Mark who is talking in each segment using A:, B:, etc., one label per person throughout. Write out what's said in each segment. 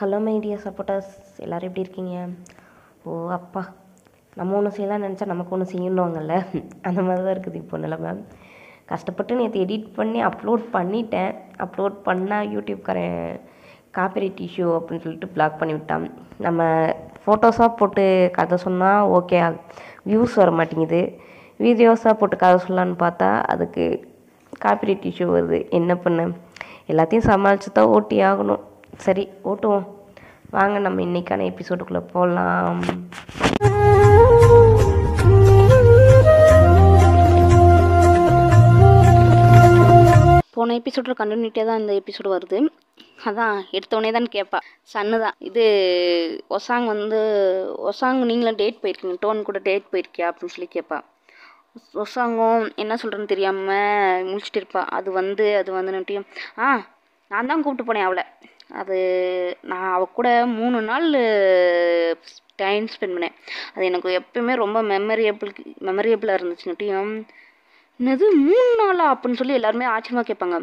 A: hello my dear சப்போட்டர்ஸ் எல்லோரும் எப்படி இருக்கீங்க ஓ அப்பா நம்ம ஒன்று செய்யலாம் நினச்சா நமக்கு ஒன்று செய்யணுவாங்கல்ல அந்த மாதிரி தான் இருக்குது இப்போ நிலமை கஷ்டப்பட்டு நேற்று எடிட் பண்ணி அப்லோட் பண்ணிட்டேன் அப்லோட் பண்ணால் யூடியூப்காரன் காப்பிரைட் இஷ்யூ அப்படின்னு சொல்லிட்டு பிளாக் பண்ணிவிட்டான் நம்ம ஃபோட்டோஸாக போட்டு கதை சொன்னால் ஓகே வியூஸ் வர மாட்டேங்குது வீடியோஸாக போட்டு கதை சொல்லலான்னு பார்த்தா அதுக்கு காப்பிரைட் இஷ்யூ வருது என்ன பண்ண எல்லாத்தையும் சமாளித்து தான் ஓட்டி ஆகணும் சரி ஓட்டுவோம் வாங்க நம்ம இன்னைக்கான எபிசோடுக்குள்ளே போகலாம் போன எபிசோடோட கண்டினியூட்டியாக தான் இந்த எபிசோடு வருது அதான் எடுத்தோடனே தான் கேட்பா சன்னு தான் இது ஒசாங் வந்து ஒசாங் நீங்களும் டேட் போயிருக்கீங்க டோன் கூட டேட் போயிருக்கியா அப்படின்னு சொல்லி கேட்பா ஒசாங்கும் என்ன சொல்கிறேன்னு தெரியாமல் முழிச்சிட்டு இருப்பா அது வந்து அது வந்து நட்டியும் ஆ நான் தான் கூப்பிட்டு போனேன் அவளை அது நான் அவள் கூட மூணு நாள் டைம் ஸ்பெண்ட் பண்ணேன் அது எனக்கு எப்பயுமே ரொம்ப மெமரியபிள் மெமரியபிளாக இருந்துச்சுங்கட்டியும் என்னது மூணு நாளா அப்படின்னு சொல்லி எல்லாருமே ஆச்சரியமாக கேட்பாங்க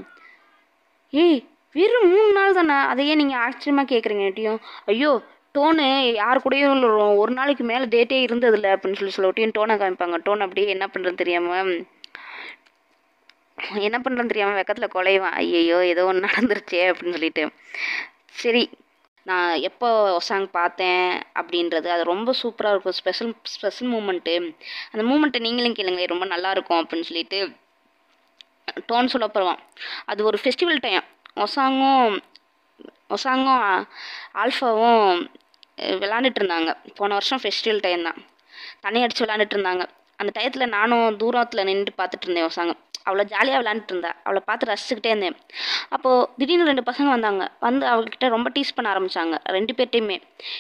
A: ஏய் வெறும் மூணு நாள் தானே அதையே நீங்கள் ஆச்சரியமாக கேட்குறீங்கட்டியும் ஐயோ டோனு யார் கூடயும் ஒரு நாளைக்கு மேலே டேட்டே இருந்ததில்லை அப்படின்னு சொல்லி சொல்லிட்டு டோனை காமிப்பாங்க டோன் அப்படியே என்ன பண்ணுறது தெரியாமல் என்ன பண்ணுறேன் தெரியாமல் வெக்கத்தில் குலைவான் ஐயையோ ஏதோ ஒன்று நடந்துருச்சே அப்படின்னு சொல்லிட்டு சரி நான் எப்போ ஒசாங் பார்த்தேன் அப்படின்றது அது ரொம்ப சூப்பராக இருக்கும் ஸ்பெஷல் ஸ்பெஷல் மூமெண்ட்டு அந்த மூமெண்ட்டை நீங்களும் கேளுங்களேன் ரொம்ப நல்லாயிருக்கும் அப்படின்னு சொல்லிட்டு டோன் சொல்ல அது ஒரு ஃபெஸ்டிவல் டைம் ஒசாங்கும் ஒசாங்கும் ஆல்ஃபாவும் விளாண்டுட்டு இருந்தாங்க போன வருஷம் ஃபெஸ்டிவல் டைம் தான் தண்ணி அடித்து விளாண்டுட்டு இருந்தாங்க அந்த டயத்தில் நானும் தூரத்தில் நின்று பார்த்துட்டு இருந்தேன் ஒசாங்கம் அவ்வளோ ஜாலியாக விளாண்டுட்டு இருந்தா அவளை பார்த்து ரசிச்சுக்கிட்டே இருந்தேன் அப்போது திடீர்னு ரெண்டு பசங்க வந்தாங்க வந்து அவள்கிட்ட ரொம்ப டீஸ் பண்ண ஆரம்பித்தாங்க ரெண்டு பேர்ட்டையுமே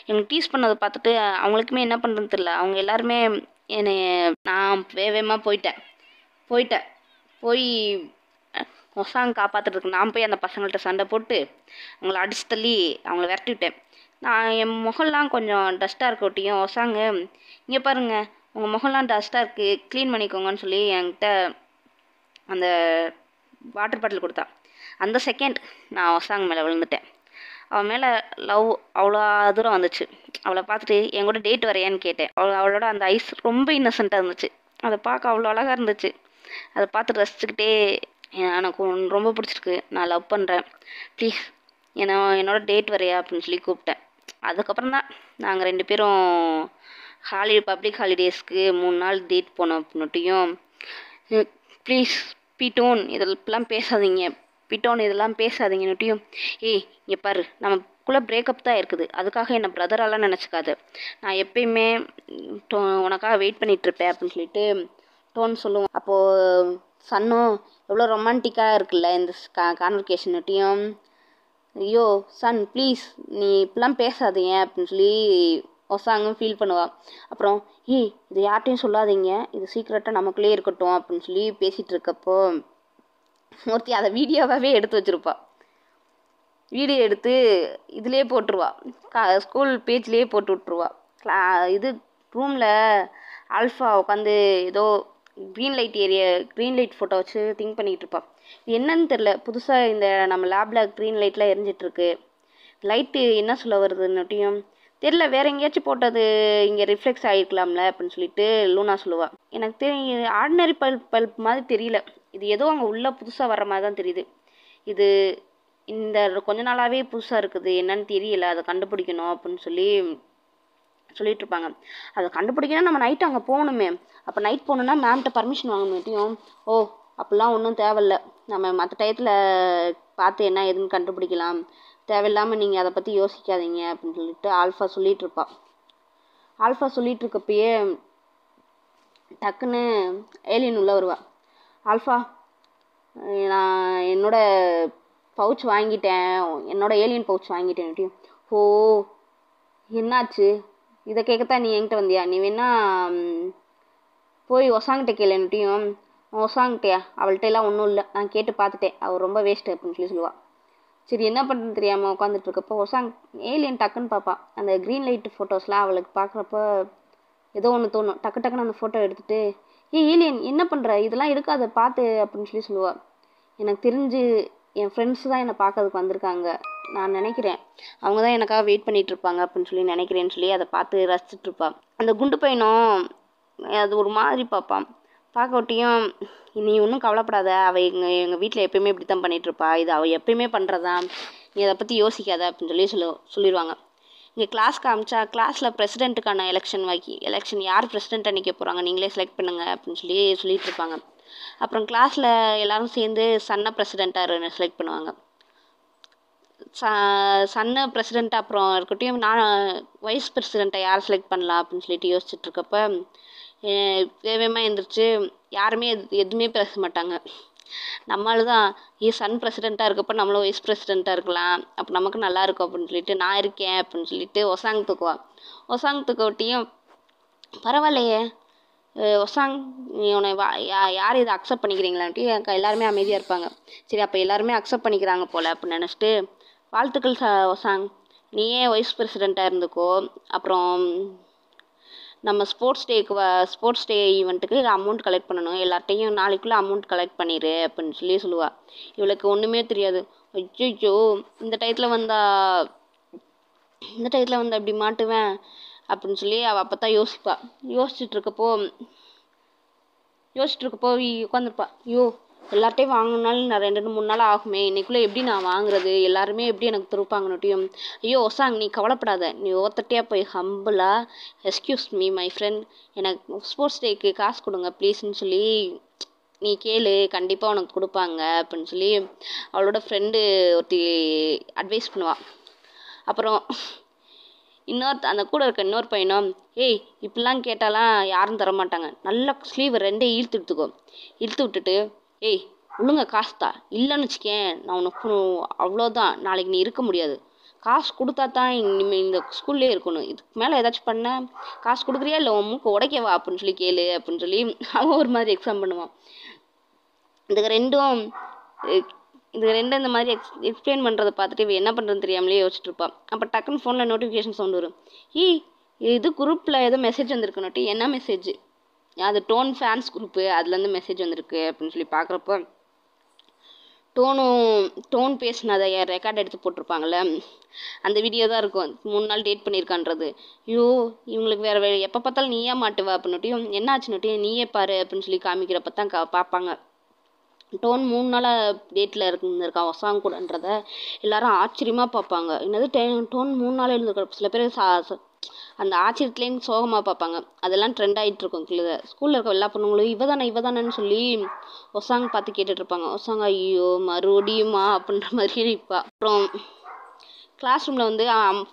A: எங்களுக்கு டீஸ் பண்ணதை பார்த்துட்டு அவங்களுக்குமே என்ன பண்ணுறது தெரில அவங்க எல்லாருமே என்னை நான் வேகமாக போயிட்டேன் போயிட்டேன் போய் ஒசாங்க காப்பாற்றுறதுக்கு நான் போய் அந்த பசங்கள்கிட்ட சண்டை போட்டு அவங்கள அடிச்சு தள்ளி அவங்கள விரட்டி விட்டேன் நான் என் முகம்லாம் கொஞ்சம் டஸ்ட்டாக இருக்க ஒட்டியும் ஒசாங்க இங்கே பாருங்கள் உங்கள் முகம்லாம் டஸ்ட்டாக இருக்குது க்ளீன் பண்ணிக்கோங்கன்னு சொல்லி என்கிட்ட அந்த வாட்டர் பாட்டில் கொடுத்தா அந்த செகண்ட் நான் ஒசாங் மேலே விழுந்துட்டேன் அவன் மேலே லவ் அவ்வளோ தூரம் வந்துச்சு அவளை பார்த்துட்டு என் கூட டேட் வரையான்னு கேட்டேன் அவள் அவளோட அந்த ஐஸ் ரொம்ப இன்னசென்ட்டாக இருந்துச்சு அதை பார்க்க அவ்வளோ அழகாக இருந்துச்சு அதை பார்த்து ரசிச்சுக்கிட்டே எனக்கு ரொம்ப பிடிச்சிருக்கு நான் லவ் பண்ணுறேன் ப்ளீஸ் ஏன்னா என்னோட டேட் வரையா அப்படின்னு சொல்லி கூப்பிட்டேன் அதுக்கப்புறம் தான் நாங்கள் ரெண்டு பேரும் ஹாலி பப்ளிக் ஹாலிடேஸ்க்கு மூணு நாள் டேட் போனோம் அப்படின்னுட்டியும் ப்ளீஸ் பீட்டோன் இதெல்லாம் பேசாதீங்க பிட்டோன் இதெல்லாம் பேசாதீங்க நட்டியும் ஏய் இங்கே பாரு நமக்குள்ளே பிரேக்கப் தான் இருக்குது அதுக்காக என்னை பிரதரெல்லாம் நினச்சிக்காது நான் எப்பயுமே டோ உனக்காக வெயிட் பண்ணிகிட்ருப்பேன் அப்படின்னு சொல்லிட்டு டோன் சொல்லுவோம் அப்போது சன்னும் எவ்வளோ ரொமான்டிக்காக இருக்குல்ல இந்த கா கான்வர்கேஷன் நட்டியும் ஐயோ சன் ப்ளீஸ் நீ இப்படிலாம் பேசாதீங்க அப்படின்னு சொல்லி ஒசாங்கும் ஃபீல் பண்ணுவாள் அப்புறம் ஏய் இது யார்கிட்டையும் சொல்லாதீங்க இது சீக்ரெட்டாக நமக்குள்ளே இருக்கட்டும் அப்படின்னு சொல்லி பேசிகிட்டு இருக்கப்போ ஒருத்தி அதை வீடியோவாகவே எடுத்து வச்சுருப்பா வீடியோ எடுத்து இதுலேயே போட்டுருவா கா ஸ்கூல் பேஜ்லேயே போட்டு விட்ருவா க்ளா இது ரூமில் ஆல்ஃபா உட்காந்து ஏதோ green light area green light photo வச்சு திங்க் பண்ணிகிட்டு இருப்பாள் என்னன்னு தெரில புதுசாக இந்த நம்ம லேபில் க்ரீன் லைட்லாம் எரிஞ்சிட்ருக்கு லைட்டு என்ன சொல்ல வருதுன்னுட்டியும் தெரில வேறு எங்கேயாச்சும் போட்டது இங்கே ரிஃப்ளெக்ஸ் ஆகிருக்கலாம்ல அப்படின்னு சொல்லிட்டு லூனா சொல்லுவாள் எனக்கு இது ஆர்டினரி பல்ப் பல்ப் மாதிரி தெரியல இது ஏதோ அங்கே உள்ளே புதுசாக வர மாதிரி தான் தெரியுது இது இந்த கொஞ்ச நாளாகவே புதுசாக இருக்குது என்னன்னு தெரியல அதை கண்டுபிடிக்கணும் அப்படின்னு சொல்லி சொல்லிட்டு இருப்பாங்க அதை கண்டுபிடிக்கணும் நம்ம நைட் அங்கே போகணுமே அப்போ நைட் போகணுன்னா மேம்கிட்ட பர்மிஷன் வாங்கணும் ஓ அப்படிலாம் ஒன்றும் தேவையில்ல நம்ம மற்ற டயத்தில் பார்த்து என்ன ஏதுன்னு கண்டுபிடிக்கலாம் தேவையில்லாமல் நீங்கள் அதை பற்றி யோசிக்காதீங்க அப்படின்னு சொல்லிட்டு ஆல்ஃபா சொல்லிகிட்ருப்பா ஆல்ஃபா சொல்லிகிட்ருக்கப்பயே டக்குன்னு ஏலியன் உள்ளே வருவா ஆல்ஃபா நான் என்னோட பவுச் வாங்கிட்டேன் என்னோட ஏலியன் பவுச் வாங்கிட்டேன் ஓ என்னாச்சு இதை கேட்கத்தான் நீ என்கிட்ட வந்தியா நீ வேணா போய் ஒசாங்கிட்ட கேளுன்ட்டியும் ஒசாங்கிட்டயா அவள்கிட்ட எல்லாம் ஒன்றும் இல்லை நான் கேட்டு பார்த்துட்டேன் அவள் ரொம்ப வேஸ்ட்டு அப்படின்னு சொல்லி சொல்லுவாள் சரி என்ன பண்ணுறது தெரியாமல் உட்காந்துட்ருக்கப்போ ஒசாங் ஏலியன் டக்குன்னு பார்ப்பா அந்த க்ரீன் லைட் ஃபோட்டோஸ்லாம் அவளுக்கு பார்க்குறப்ப ஏதோ ஒன்று தோணும் டக்கு டக்குன்னு அந்த ஃபோட்டோ எடுத்துகிட்டு ஏ ஏலியன் என்ன பண்ணுற இதெல்லாம் எடுக்காத பார்த்து அப்படின்னு சொல்லி சொல்லுவாள் எனக்கு தெரிஞ்சு என் ஃப்ரெண்ட்ஸ் தான் என்னை பார்க்கறதுக்கு வந்திருக்காங்க நான் நினைக்கிறேன் அவங்க தான் எனக்காக வெயிட் பண்ணிட்டு இருப்பாங்க அப்படின்னு சொல்லி நினைக்கிறேன்னு சொல்லி அதை பார்த்து ரசிச்சிட்ருப்பான் அந்த குண்டு பையனும் அது ஒரு மாதிரி பார்ப்பான் பாக்கவட்டியும் நீ ஒன்றும் கவலைப்படாத அவள் எங்கள் எங்கள் வீட்டில் எப்பயுமே இப்படி தான் பண்ணிகிட்ருப்பா இது அவள் எப்பயுமே பண்ணுறதா நீ அதை பற்றி யோசிக்காத அப்படின்னு சொல்லி சொல்லு சொல்லிடுவாங்க இங்கே கிளாஸ் காமிச்சா கிளாஸில் ப்ரெசிடென்ட்டுக்கான எலெக்ஷன் வாக்கி எலெக்ஷன் யார் பிரசிடெண்ட்டை நிற்க போகிறாங்க நீங்களே செலக்ட் பண்ணுங்க அப்படின்னு சொல்லி சொல்லிட்டு இருப்பாங்க அப்புறம் கிளாஸில் எல்லோரும் சேர்ந்து சன்ன பிரசிடெண்ட்டாக செலக்ட் பண்ணுவாங்க ச சன்ன பிரசிடெண்ட் அப்புறம் இருக்கட்டும் நான் வைஸ் பிரசிடெண்ட்டை யார் செலக்ட் பண்ணலாம் அப்படின்னு சொல்லிட்டு யோசிச்சுட்டு இருக்கப்ப வேகமாக எழுந்திரிச்சி யாருமே எது எதுவுமே பேச மாட்டாங்க நம்மால் தான் ஏ சன் ப்ரெசிடெண்ட்டாக இருக்கப்போ நம்மளும் வைஸ் ப்ரெசிடெண்ட்டாக இருக்கலாம் அப்போ நமக்கு நல்லா இருக்கும் அப்படின்னு சொல்லிட்டு நான் இருக்கேன் அப்படின்னு சொல்லிட்டு ஒசாங் தூக்குவா ஒசாங் தூக்கவட்டியும் பரவாயில்லையே ஒசாங் உன்னை வா யா யார் இதை அக்செப்ட் பண்ணிக்கிறீங்களான்ட்டு எனக்கு எல்லாருமே அமைதியாக இருப்பாங்க சரி அப்போ எல்லாருமே அக்செப்ட் பண்ணிக்கிறாங்க போல் அப்படின்னு நினச்சிட்டு வாழ்த்துக்கள் சா ஒசாங் நீயே வைஸ் ப்ரெசிடெண்ட்டாக இருந்துக்கோ அப்புறம் நம்ம ஸ்போர்ட்ஸ் டேக்கு வ ஸ்போர்ட்ஸ் டே ஈவெண்ட்டுக்கு அமௌண்ட் கலெக்ட் பண்ணணும் எல்லார்ட்டையும் நாளைக்குள்ளே அமௌண்ட் கலெக்ட் பண்ணிடு அப்படின்னு சொல்லி சொல்லுவாள் இவளுக்கு ஒன்றுமே தெரியாது அச்சோ இந்த டயத்தில் வந்தால் இந்த டயத்தில் வந்து அப்படி மாட்டுவேன் அப்படின்னு சொல்லி அவள் அப்போ தான் யோசிப்பாள் யோசிச்சுட்ருக்கப்போ யோசிச்சுட்ருக்கப்போ உட்காந்துருப்பா ஐயோ எல்லார்ட்டையும் வாங்கணுனாலும் நான் ரெண்டு மூணு நாள் ஆகுமே இன்னைக்குள்ள எப்படி நான் வாங்குறது எல்லாருமே எப்படி எனக்கு திருப்பாங்கனுட்டியும் ஐயோ ஒசாங் நீ கவலைப்படாத நீ ஒவ்வொருத்தட்டியாக போய் ஹம்புலாக எஸ்கியூஸ் மீ மை ஃப்ரெண்ட் எனக்கு ஸ்போர்ட்ஸ் டேக்கு காசு கொடுங்க ப்ளீஸ்ன்னு சொல்லி நீ கேளு கண்டிப்பாக உனக்கு கொடுப்பாங்க அப்படின்னு சொல்லி அவளோட ஃப்ரெண்டு ஒருத்தி அட்வைஸ் பண்ணுவாள் அப்புறம் இன்னொரு அந்த கூட இருக்க இன்னொரு பையனும் ஏய் இப்படிலாம் கேட்டாலாம் யாரும் தரமாட்டாங்க நல்லா ஸ்லீவ் ரெண்டே இழுத்து எடுத்துக்கோ இழுத்து விட்டுட்டு ஏய் ஒழுங்க காசு தா இல்லைன்னு வச்சுக்கேன் நான் உனக்கு அவ்வளோதான் நாளைக்கு நீ இருக்க முடியாது காசு கொடுத்தா தான் இனிமேல் இந்த ஸ்கூல்லே இருக்கணும் இதுக்கு மேலே ஏதாச்சும் பண்ண காசு கொடுக்குறியா இல்லை உன் மூக்கு உடைக்கவா அப்படின்னு சொல்லி கேளு அப்படின்னு சொல்லி அவன் ஒரு மாதிரி எக்ஸாம் பண்ணுவான் இதுக்கு ரெண்டும் இது ரெண்டும் இந்த மாதிரி எக்ஸ் எக்ஸ்பிளைன் பண்ணுறதை பார்த்துட்டு இவன் என்ன பண்ணுறதுன்னு தெரியாமலே யோசிச்சுட்டு இருப்பான் அப்போ டக்குன்னு ஃபோனில் நோட்டிஃபிகேஷன் சவுண்ட் வரும் ஈ இது குரூப்பில் ஏதோ மெசேஜ் வந்திருக்கணுட்டு என்ன மெசேஜ் அது டோன் ஃபேன்ஸ் குரூப்பு அதுலேருந்து மெசேஜ் வந்திருக்கு அப்படின்னு சொல்லி பார்க்குறப்போ டோனும் டோன் பேசினதை ரெக்கார்ட் எடுத்து போட்டிருப்பாங்களே அந்த வீடியோ தான் இருக்கும் மூணு நாள் டேட் பண்ணியிருக்கான்றது ஐயோ இவங்களுக்கு வேறு வேறு எப்போ பார்த்தாலும் நீயே மாட்டுவா அப்படின்னுட்டியும் என்ன ஆச்சுன்னுட்டியும் நீயே பாரு அப்படின்னு சொல்லி காமிக்கிறப்ப தான் கா பார்ப்பாங்க டோன் மூணு நாளாக டேட்டில் இருந்திருக்கான் ஒசாங்க கூடன்றத எல்லாரும் ஆச்சரியமாக பார்ப்பாங்க என்னது டே டோன் மூணு நாள் எழுந்திருக்க சில பேர் சா அந்த ஆச்சரியத்துலேயும் சோகமாக பார்ப்பாங்க அதெல்லாம் ட்ரெண்ட் ஆகிட்டு இருக்கும் கிளியில் ஸ்கூலில் இருக்க எல்லா பொண்ணுங்களும் இவ தானே இவ தானேன்னு சொல்லி ஒசாங் பார்த்து கேட்டுட்ருப்பாங்க ஒசாங் ஐயோ மறுபடியுமா அப்படின்ற மாதிரி நிற்பா அப்புறம் கிளாஸ் ரூமில் வந்து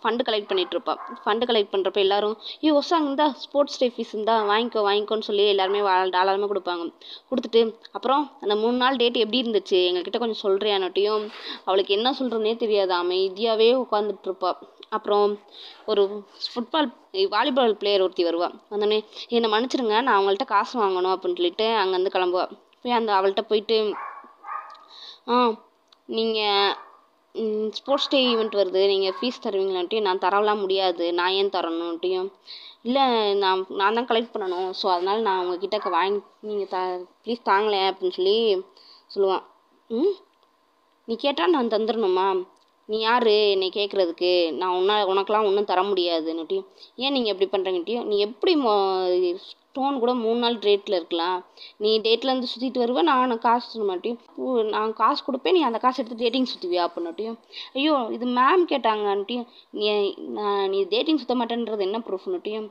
A: ஃபண்டு கலெக்ட் பண்ணிட்டு பண்ணிகிட்ருப்பான் ஃபண்டு கலெக்ட் பண்ணுறப்ப எல்லாரும் ஏ ஒசாங் இந்தா ஸ்போர்ட்ஸ் டே ஃபீஸ் இந்தா வாங்கிக்கோ வாங்கிக்கோன்னு சொல்லி எல்லாருமே தாராளமாக கொடுப்பாங்க கொடுத்துட்டு அப்புறம் அந்த மூணு நாள் டேட் எப்படி இருந்துச்சு எங்ககிட்ட கொஞ்சம் சொல்கிறியானட்டையும் அவளுக்கு என்ன சொல்கிறதுனே தெரியாது அமைதியாகவே உட்காந்துட்ருப்பா அப்புறம் ஒரு ஃபுட்பால் வாலிபால் பிளேயர் ஒருத்தி வருவாள் வந்தோடனே என்னை மன்னிச்சிருங்க நான் அவங்கள்ட்ட காசு வாங்கணும் அப்படின்னு சொல்லிட்டு அங்கேருந்து கிளம்புவா போய் அந்த அவள்கிட்ட போயிட்டு ஆ நீங்கள் ஸ்போர்ட்ஸ் டே ஈவெண்ட் வருது நீங்கள் ஃபீஸ் தருவீங்களான்ட்டு நான் தரலாம் முடியாது நான் ஏன் தரணுன்ட்டியும் இல்லை நான் நான் தான் கலெக்ட் பண்ணணும் ஸோ அதனால் நான் உங்கக்கிட்ட வாங்கி நீங்கள் த ப்ளீஸ் தாங்களேன் அப்படின்னு சொல்லி சொல்லுவான் ம் நீ கேட்டால் நான் தந்துடணுமா நீ யார் என்னை கேட்குறதுக்கு நான் உன்ன உனக்கெலாம் ஒன்றும் தர முடியாதுன்னுட்டியும் ஏன் நீங்கள் இப்படி பண்ணுறங்கிட்டியும் நீ எப்படி மோ ஸ்டோன் கூட மூணு நாள் ரேட்டில் இருக்கலாம் நீ டேட்லேருந்து சுற்றிட்டு வருவேன் நான் காசு தர மாட்டேன் நான் காசு கொடுப்பேன் நீ அந்த காசு எடுத்து டேட்டிங் சுற்றுவியா அப்படின்னாட்டியும் ஐயோ இது மேம் கேட்டாங்கன்ட்டியும் நீ நான் நீ டேட்டிங் சுற்ற மாட்டேன்றது என்ன ப்ரூஃப்னுட்டியும்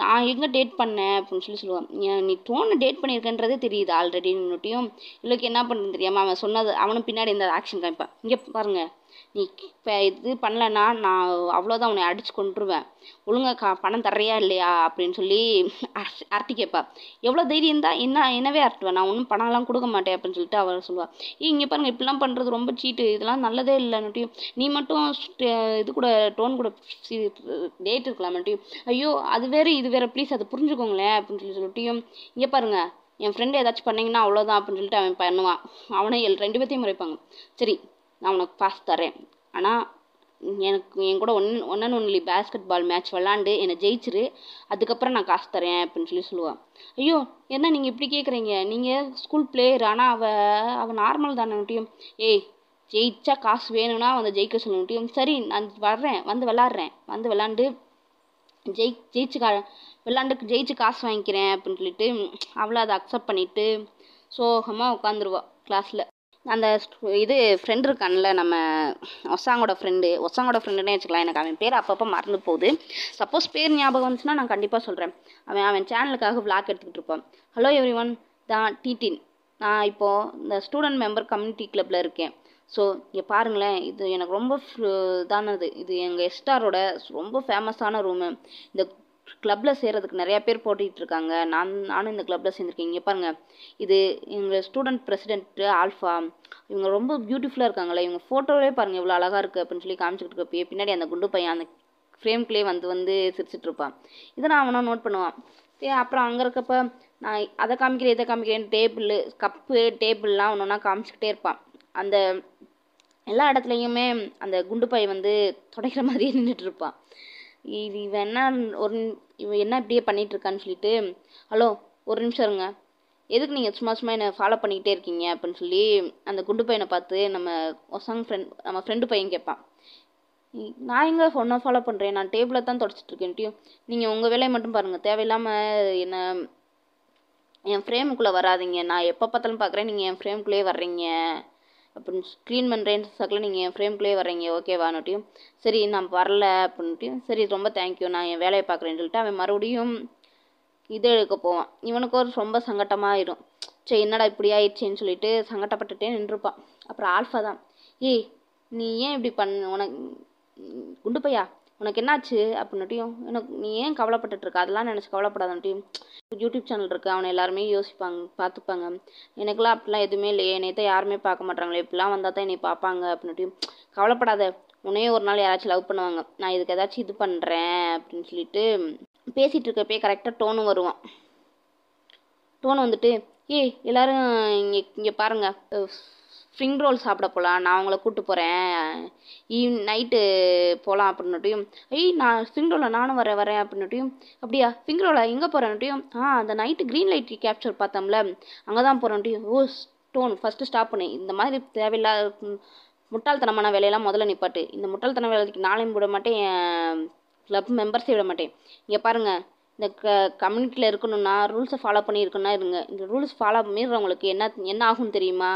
A: நான் எங்கே டேட் பண்ணேன் அப்படின்னு சொல்லி சொல்லுவான் நீ டோனை டேட் பண்ணியிருக்கன்றதே தெரியுது ஆல்ரெடி நின்னுட்டியும் இவளுக்கு என்ன பண்ணுறது தெரியாமல் அவன் சொன்னது அவனும் பின்னாடி இந்த ஆக்ஷன் காமிப்பான் இங்கே பாருங்கள் நீ இப்போ இது பண்ணலைன்னா நான் அவ்வளோதான் உன்னை அடித்து கொண்டுருவேன் ஒழுங்காக கா பணம் தர்றியா இல்லையா அப்படின்னு சொல்லி அரட்டி கேட்பா எவ்வளோ தைரியம் தான் என்ன என்னவே அரட்டுவேன் நான் ஒன்றும் பணம்லாம் கொடுக்க மாட்டேன் அப்படின்னு சொல்லிட்டு அவள் சொல்லுவாள் ஏ இங்கே பாருங்கள் இப்படிலாம் பண்ணுறது ரொம்ப சீட்டு இதெல்லாம் நல்லதே இல்லைன்னு நீ மட்டும் இது கூட டோன் கூட டேட் இருக்கலாம்ட்டியும் ஐயோ அது வேறு இது வேறு ப்ளீஸ் அதை புரிஞ்சுக்கோங்களேன் அப்படின்னு சொல்லி சொல்லிட்டியும் இங்கே பாருங்கள் என் ஃப்ரெண்டு ஏதாச்சும் பண்ணிங்கன்னா அவ்வளோதான் அப்படின்னு சொல்லிட்டு அவன் பண்ணுவான் அவனை ரெண்டு பேர்த்தையும் முறைப்பாங்க சரி நான் உனக்கு பாஸ் தரேன் ஆனால் எனக்கு என் கூட one one and only basketball match விளாண்டு என்னை ஜெயிச்சிரு அதுக்கப்புறம் நான் காசு தரேன் அப்படின்னு சொல்லி சொல்லுவாள் ஐயோ என்ன நீங்கள் இப்படி கேட்குறீங்க நீங்கள் ஸ்கூல் பிளேயர் ஆனால் அவள் அவள் நார்மல் தானேட்டியும் ஏய் ஜெயிச்சா காசு வேணும்னா வந்து ஜெயிக்க முடியும் சரி நான் வர்றேன் வந்து விளாட்றேன் வந்து விளாண்டு ஜெயி ஜெயிச்சு கா விளாண்டு ஜெயிச்சு காசு வாங்கிக்கிறேன் அப்படின்னு சொல்லிட்டு அவளை அதை அக்செப்ட் பண்ணிவிட்டு சோகமாக உட்காந்துருவா கிளாஸில் அந்த இது ஃப்ரெண்ட் இருக்கான்ல நம்ம ஒசாங்கோட ஃப்ரெண்டு ஒசாங்கோட ஃப்ரெண்டுனே வச்சுக்கலாம் எனக்கு அவன் பேர் அப்பப்போ மறந்து போகுது சப்போஸ் பேர் ஞாபகம் வந்துச்சுன்னா நான் கண்டிப்பாக சொல்கிறேன் அவன் அவன் சேனலுக்காக விளாக் எடுத்துக்கிட்டு இருப்பான் ஹலோ எவ்ரி ஒன் தான் டீட்டின் நான் இப்போது இந்த ஸ்டூடெண்ட் மெம்பர் கம்யூனிட்டி கிளப்பில் இருக்கேன் ஸோ இங்கே பாருங்களேன் இது எனக்கு ரொம்ப இதானது இது எங்கள் எஸ்டாரோட ரொம்ப ஃபேமஸான ரூமு இந்த கிளப்பில் சேர்கிறதுக்கு நிறையா பேர் இருக்காங்க நான் நானும் இந்த கிளப்பில் சேர்ந்துருக்கேன் இங்கே பாருங்கள் இது இவங்க ஸ்டூடெண்ட் பிரசிடென்ட்டு ஆல்ஃபா இவங்க ரொம்ப பியூட்டிஃபுல்லாக இருக்காங்களே இவங்க ஃபோட்டோவே பாருங்கள் இவ்வளோ அழகாக இருக்குது அப்படின்னு சொல்லி காமிச்சிக்கிட்டு இருக்க பின்னாடி அந்த குண்டு பையன் அந்த ஃப்ரேம்குள்ளேயே வந்து வந்து இருப்பான் இதை நான் அவனா நோட் பண்ணுவான் அப்புறம் அங்கே இருக்கப்ப நான் அதை காமிக்கிறேன் இதை காமிக்கிறேன் டேபிள் கப்பு டேபிள்லாம் ஒன்று ஒன்றா காமிச்சிக்கிட்டே இருப்பான் அந்த எல்லா இடத்துலையுமே அந்த குண்டு பை வந்து துடைக்கிற மாதிரியே நின்றுட்டு இருப்பான் இது இவன் என்ன ஒரு இவன் என்ன இப்படியே பண்ணிகிட்ருக்கான்னு இருக்கான்னு சொல்லிட்டு ஹலோ ஒரு நிமிஷம் இருங்க எதுக்கு நீங்கள் சும்மா சும்மா என்னை ஃபாலோ பண்ணிக்கிட்டே இருக்கீங்க அப்படின்னு சொல்லி அந்த குண்டு பையனை பார்த்து நம்ம ஒசாங் ஃப்ரெண்ட் நம்ம ஃப்ரெண்டு பையன் கேட்பான் நான் எங்கே ஒன்றா ஃபாலோ பண்ணுறேன் நான் டேபிளில் தான் தொடச்சிட்ருக்கேன்ட்டியும் நீங்கள் உங்கள் வேலையை மட்டும் பாருங்கள் தேவையில்லாமல் என்னை என் ஃப்ரேமுக்குள்ளே வராதிங்க நான் எப்போ பார்த்தாலும் பார்க்குறேன் நீங்கள் என் ஃப்ரேமுக்குள்ளேயே வர்றீங்க அப்புறம் க்ளீன் பண்ணுறேன் சக்கில் நீங்கள் என் ஃப்ரேம்குள்ளேயே வரீங்க ஓகேவானுட்டியும் சரி நான் வரல அப்படின்ட்டியும் சரி ரொம்ப தேங்க்யூ நான் என் வேலையை பார்க்குறேன்னு சொல்லிட்டு அவன் மறுபடியும் இது எடுக்க போவான் இவனுக்கு ஒரு ரொம்ப சங்கட்டமாக ஆயிடும் சரி என்னடா இப்படி ஆயிடுச்சேன்னு சொல்லிட்டு சங்கட்டப்பட்டுட்டே நின்றுப்பான் அப்புறம் ஆல்ஃபா தான் ஏய் நீ ஏன் இப்படி பண்ண உனக்கு குண்டு பையா உனக்கு என்னாச்சு அப்படின்னுட்டியும் எனக்கு நீ ஏன் இருக்க அதெல்லாம் நினச்சி கவலைப்படாதன்ட்டியும் யூடியூப் சேனல் இருக்குது அவனை எல்லாருமே யோசிப்பாங்க பார்த்துப்பாங்க எனக்குலாம் அப்படிலாம் எதுவுமே இல்லையே என்னை தான் யாருமே பார்க்க மாட்டாங்களே இப்படிலாம் வந்தால் தான் என்னை பார்ப்பாங்க அப்படின்னுட்டியும் கவலைப்படாத உன்னையே ஒரு நாள் யாராச்சும் லவ் பண்ணுவாங்க நான் இதுக்கு ஏதாச்சும் இது பண்ணுறேன் அப்படின்னு சொல்லிட்டு பேசிகிட்டு இருக்கப்பே கரெக்டாக டோனும் வருவான் டோன் வந்துட்டு ஏய் எல்லோரும் இங்கே இங்கே பாருங்கள் ஸ்ப்ரிங் ரோல் சாப்பிட போகலாம் நான் உங்களை கூப்பிட்டு போகிறேன் ஈவ் நைட்டு போகலாம் அப்படின்னுட்டையும் ஐய் நான் ஸ்ப்ரிங் ரோலில் நானும் வரேன் வரேன் அப்படின்னுட்டியும் அப்படியா ஸ்ப்ரிங் ரோலில் எங்கே போகிறேன்னுட்டியும் ஆ அந்த நைட்டு க்ரீன் லைட் கேப்சர் பார்த்தோம்ல அங்கே தான் போகிறேன்ட்டியும் ஓ ஸ்டோன் ஃபஸ்ட்டு ஸ்டாப் பண்ணி இந்த மாதிரி தேவையில்லாத முட்டாள்தனமான வேலையெல்லாம் முதல்ல நிப்பாட்டு இந்த முட்டாள்தன வேலைக்கு நாளையும் விட மாட்டேன் என் மெம்பர்ஸே விட மாட்டேன் இங்கே பாருங்கள் இந்த க கம்யூனிட்டியில் இருக்கணும்னா ரூல்ஸை ஃபாலோ பண்ணி இருங்க இந்த ரூல்ஸ் ஃபாலோ மீறுறவங்களுக்கு என்ன என்ன ஆகும் தெரியுமா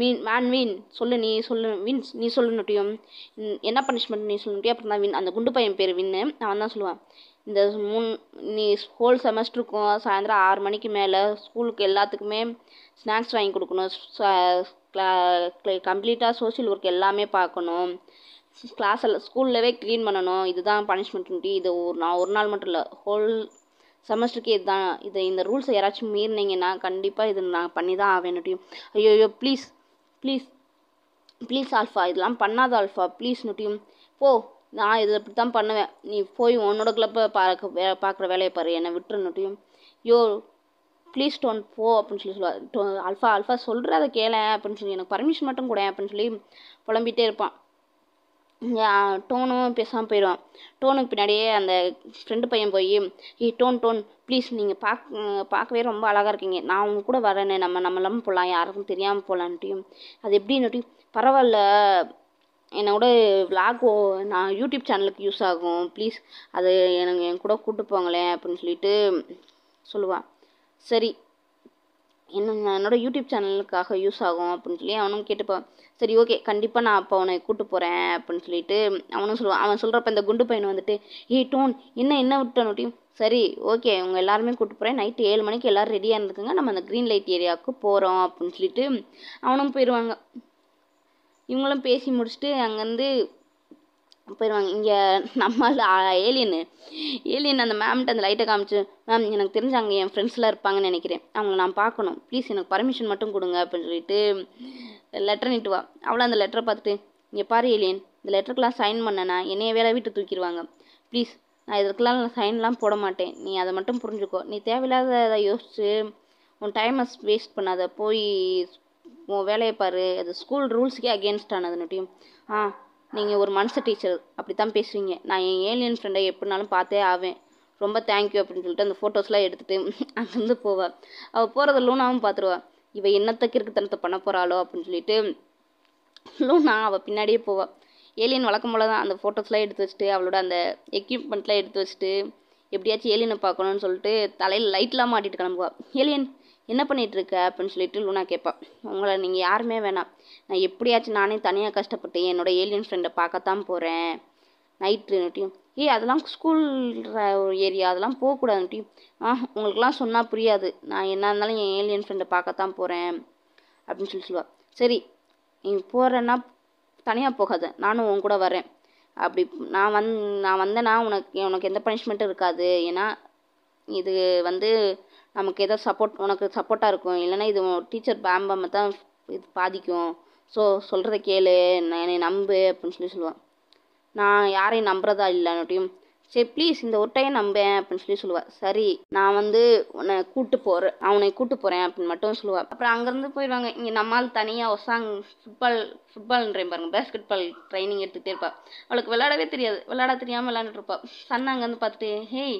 A: மீன் மேன் மீன் சொல்லு நீ சொல்லு வின்ஸ் நீ சொல்லு நட்டியும் என்ன பனிஷ்மெண்ட் நீ சொல்லுட்டியும் அப்புறம் தான் வின் அந்த குண்டு பையன் பேர் வின்னு நான் தான் சொல்லுவேன் இந்த மூணு நீ ஹோல் செமஸ்டருக்கும் சாயந்தரம் ஆறு மணிக்கு மேலே ஸ்கூலுக்கு எல்லாத்துக்குமே ஸ்நாக்ஸ் வாங்கி கொடுக்கணும் கம்ப்ளீட்டாக சோஷியல் ஒர்க் எல்லாமே பார்க்கணும் கிளாஸ் எல்லாம் ஸ்கூல்லவே க்ளீன் பண்ணணும் இதுதான் பனிஷ்மெண்ட்னுட்டி இது ஒரு நான் ஒரு நாள் மட்டும் இல்லை ஹோல் செமஸ்டருக்கே இதுதான் இது இந்த ரூல்ஸை யாராச்சும் மீறினீங்கன்னா கண்டிப்பாக இது நான் பண்ணி தான் ஆவேன்னுட்டியும் ஐயோ ப்ளீஸ் ப்ளீஸ் ப்ளீஸ் ஆல்ஃபா இதெல்லாம் பண்ணாத ஆல்ஃபா ப்ளீஸ் நுட்டியும் போ நான் இதை இப்படி தான் பண்ணுவேன் நீ போய் உன்னோட கிளப்பை பார்க்க வே பார்க்குற வேலையை பாரு என்னை விட்டுரு நுட்டியும் யோ ப்ளீஸ் டோன் போ அப்படின்னு சொல்லி சொல்லுவார் டோ அல்ஃபா சொல்கிற அதை கேளேன் அப்படின்னு சொல்லி எனக்கு பர்மிஷன் மட்டும் கூட அப்படின்னு சொல்லி புலம்பிகிட்டே இருப்பான் டோனும் பேசாமல் போயிடுவான் டோனுக்கு பின்னாடியே அந்த ஃப்ரெண்டு பையன் போய் ஏய் டோன் டோன் ப்ளீஸ் நீங்கள் பாக் பார்க்கவே ரொம்ப அழகாக இருக்கீங்க நான் உங்க கூட வரேன்னு நம்ம நம்மளாம் போகலாம் யாருக்கும் தெரியாமல் போகலான்ட்டியும் அது எப்படின்னு பரவாயில்ல என்னோட விளாக் நான் யூடியூப் சேனலுக்கு யூஸ் ஆகும் ப்ளீஸ் அது எனக்கு என் கூட கூப்பிட்டு போங்களேன் அப்படின்னு சொல்லிட்டு சொல்லுவாள் சரி என்ன என்னோடய யூடியூப் சேனலுக்காக யூஸ் ஆகும் அப்படின்னு சொல்லி அவனும் கேட்டுப்பான் சரி ஓகே கண்டிப்பாக நான் அப்போ அவனை கூப்பிட்டு போகிறேன் அப்படின்னு சொல்லிட்டு அவனும் சொல்லுவான் அவன் சொல்கிறப்ப இந்த குண்டு பையனை வந்துட்டு ஏ டோன் என்ன என்ன விட்டான் ஒட்டியும் சரி ஓகே அவங்க எல்லாருமே கூப்பிட்டு போகிறேன் நைட்டு ஏழு மணிக்கு எல்லோரும் ரெடியாக இருந்துக்குங்க நம்ம அந்த க்ரீன் லைட் ஏரியாவுக்கு போகிறோம் அப்படின்னு சொல்லிட்டு அவனும் போயிடுவாங்க இவங்களும் பேசி முடிச்சுட்டு அங்கேருந்து போயிடுவாங்க இங்கே நம்ம ஏலியனு ஏலியன் அந்த மேம்கிட்ட அந்த லைட்டை காமிச்சு மேம் எனக்கு தெரிஞ்ச அங்கே என் ஃப்ரெண்ட்ஸ்லாம் இருப்பாங்கன்னு நினைக்கிறேன் அவங்க நான் பார்க்கணும் ப்ளீஸ் எனக்கு பர்மிஷன் மட்டும் கொடுங்க அப்படின்னு சொல்லிட்டு லெட்டர் நிட்டு வா அவ்வளோ அந்த லெட்டரை பார்த்துட்டு இங்கே பாரு ஏலியன் இந்த லெட்டருக்கெலாம் சைன் பண்ணனா என்னைய வேலை வீட்டு தூக்கிடுவாங்க ப்ளீஸ் நான் இதற்கெல்லாம் சைன்லாம் போட மாட்டேன் நீ அதை மட்டும் புரிஞ்சுக்கோ நீ தேவையில்லாத யோசிச்சு உன் டைமை வேஸ்ட் பண்ணாத போய் உன் வேலையை பாரு அது ஸ்கூல் ரூல்ஸுக்கே அகேன்ஸ்டானதுன்னுட்டியும் ஆ நீங்கள் ஒரு மனசு டீச்சர் அப்படி தான் பேசுவீங்க நான் என் ஏலியன் ஃப்ரெண்டை எப்படினாலும் பார்த்தே ஆவேன் ரொம்ப தேங்க்யூ அப்படின்னு சொல்லிட்டு அந்த ஃபோட்டோஸ்லாம் எடுத்துகிட்டு அங்கேருந்து போவாள் அவள் போகிறத லூனாவும் பார்த்துருவா இவள் என்னத்த கிறுக்குத்தனத்தை பண்ண போகிறாளோ அப்படின்னு சொல்லிட்டு லூனா அவள் பின்னாடியே போவாள் ஏலியன் வழக்கம் போல தான் அந்த ஃபோட்டோஸ்லாம் எடுத்து வச்சுட்டு அவளோட அந்த எக்யூப்மெண்ட்லாம் எடுத்து வச்சுட்டு எப்படியாச்சும் ஏலியனை பார்க்கணும்னு சொல்லிட்டு தலையில் லைட்லாம் மாட்டிட்டு கிளம்புவா ஏலியன் என்ன பண்ணிகிட்ருக்க அப்படின்னு சொல்லிட்டு லூனா கேட்பா உங்களை நீங்கள் யாருமே வேணாம் நான் எப்படியாச்சும் நானே தனியாக கஷ்டப்பட்டு என்னோடய ஏலியன் ஃப்ரெண்டை பார்க்கத்தான் போகிறேன் நைட்டுனுட்டியும் ஏய் அதெல்லாம் ஸ்கூல் ஏரியா அதெல்லாம் போகக்கூடாதுனுட்டியும் ஆ உங்களுக்குலாம் சொன்னால் புரியாது நான் என்ன இருந்தாலும் என் ஏலியன் ஃப்ரெண்டை பார்க்கத்தான் போகிறேன் அப்படின்னு சொல்லி சொல்லுவாள் சரி நீ போகிறேன்னா தனியாக போகாத நானும் உன் கூட வரேன் அப்படி நான் வந் நான் வந்தேன்னா உனக்கு உனக்கு எந்த பனிஷ்மெண்ட்டும் இருக்காது ஏன்னா இது வந்து நமக்கு ஏதோ சப்போர்ட் உனக்கு சப்போர்ட்டாக இருக்கும் இல்லைனா இது டீச்சர் பேம்பாம தான் இது பாதிக்கும் ஸோ சொல்கிறத கேளு நான் என்னை நம்பு அப்படின்னு சொல்லி சொல்லுவாள் நான் யாரையும் நம்புறதா இல்லைன்னு சரி ப்ளீஸ் இந்த ஒட்டையை நம்பேன் அப்படின்னு சொல்லி சொல்லுவாள் சரி நான் வந்து உன்னை கூப்பிட்டு போகிறேன் அவனை கூப்பிட்டு போகிறேன் அப்படின்னு மட்டும் சொல்லுவாள் அப்புறம் அங்கேருந்து போயிடுவாங்க இங்கே நம்மால் தனியாக ஒசாங் ஃபுட்பால் ஃபுட்பால்ன்றேன் பாருங்கள் பேஸ்கெட் பால் ட்ரைனிங் எடுத்துகிட்டே இருப்பாள் அவளுக்கு விளாடவே தெரியாது விளாட தெரியாமல் விளாண்டுட்டு இருப்பாள் சன் அங்கேருந்து பார்த்துட்டு ஹேய்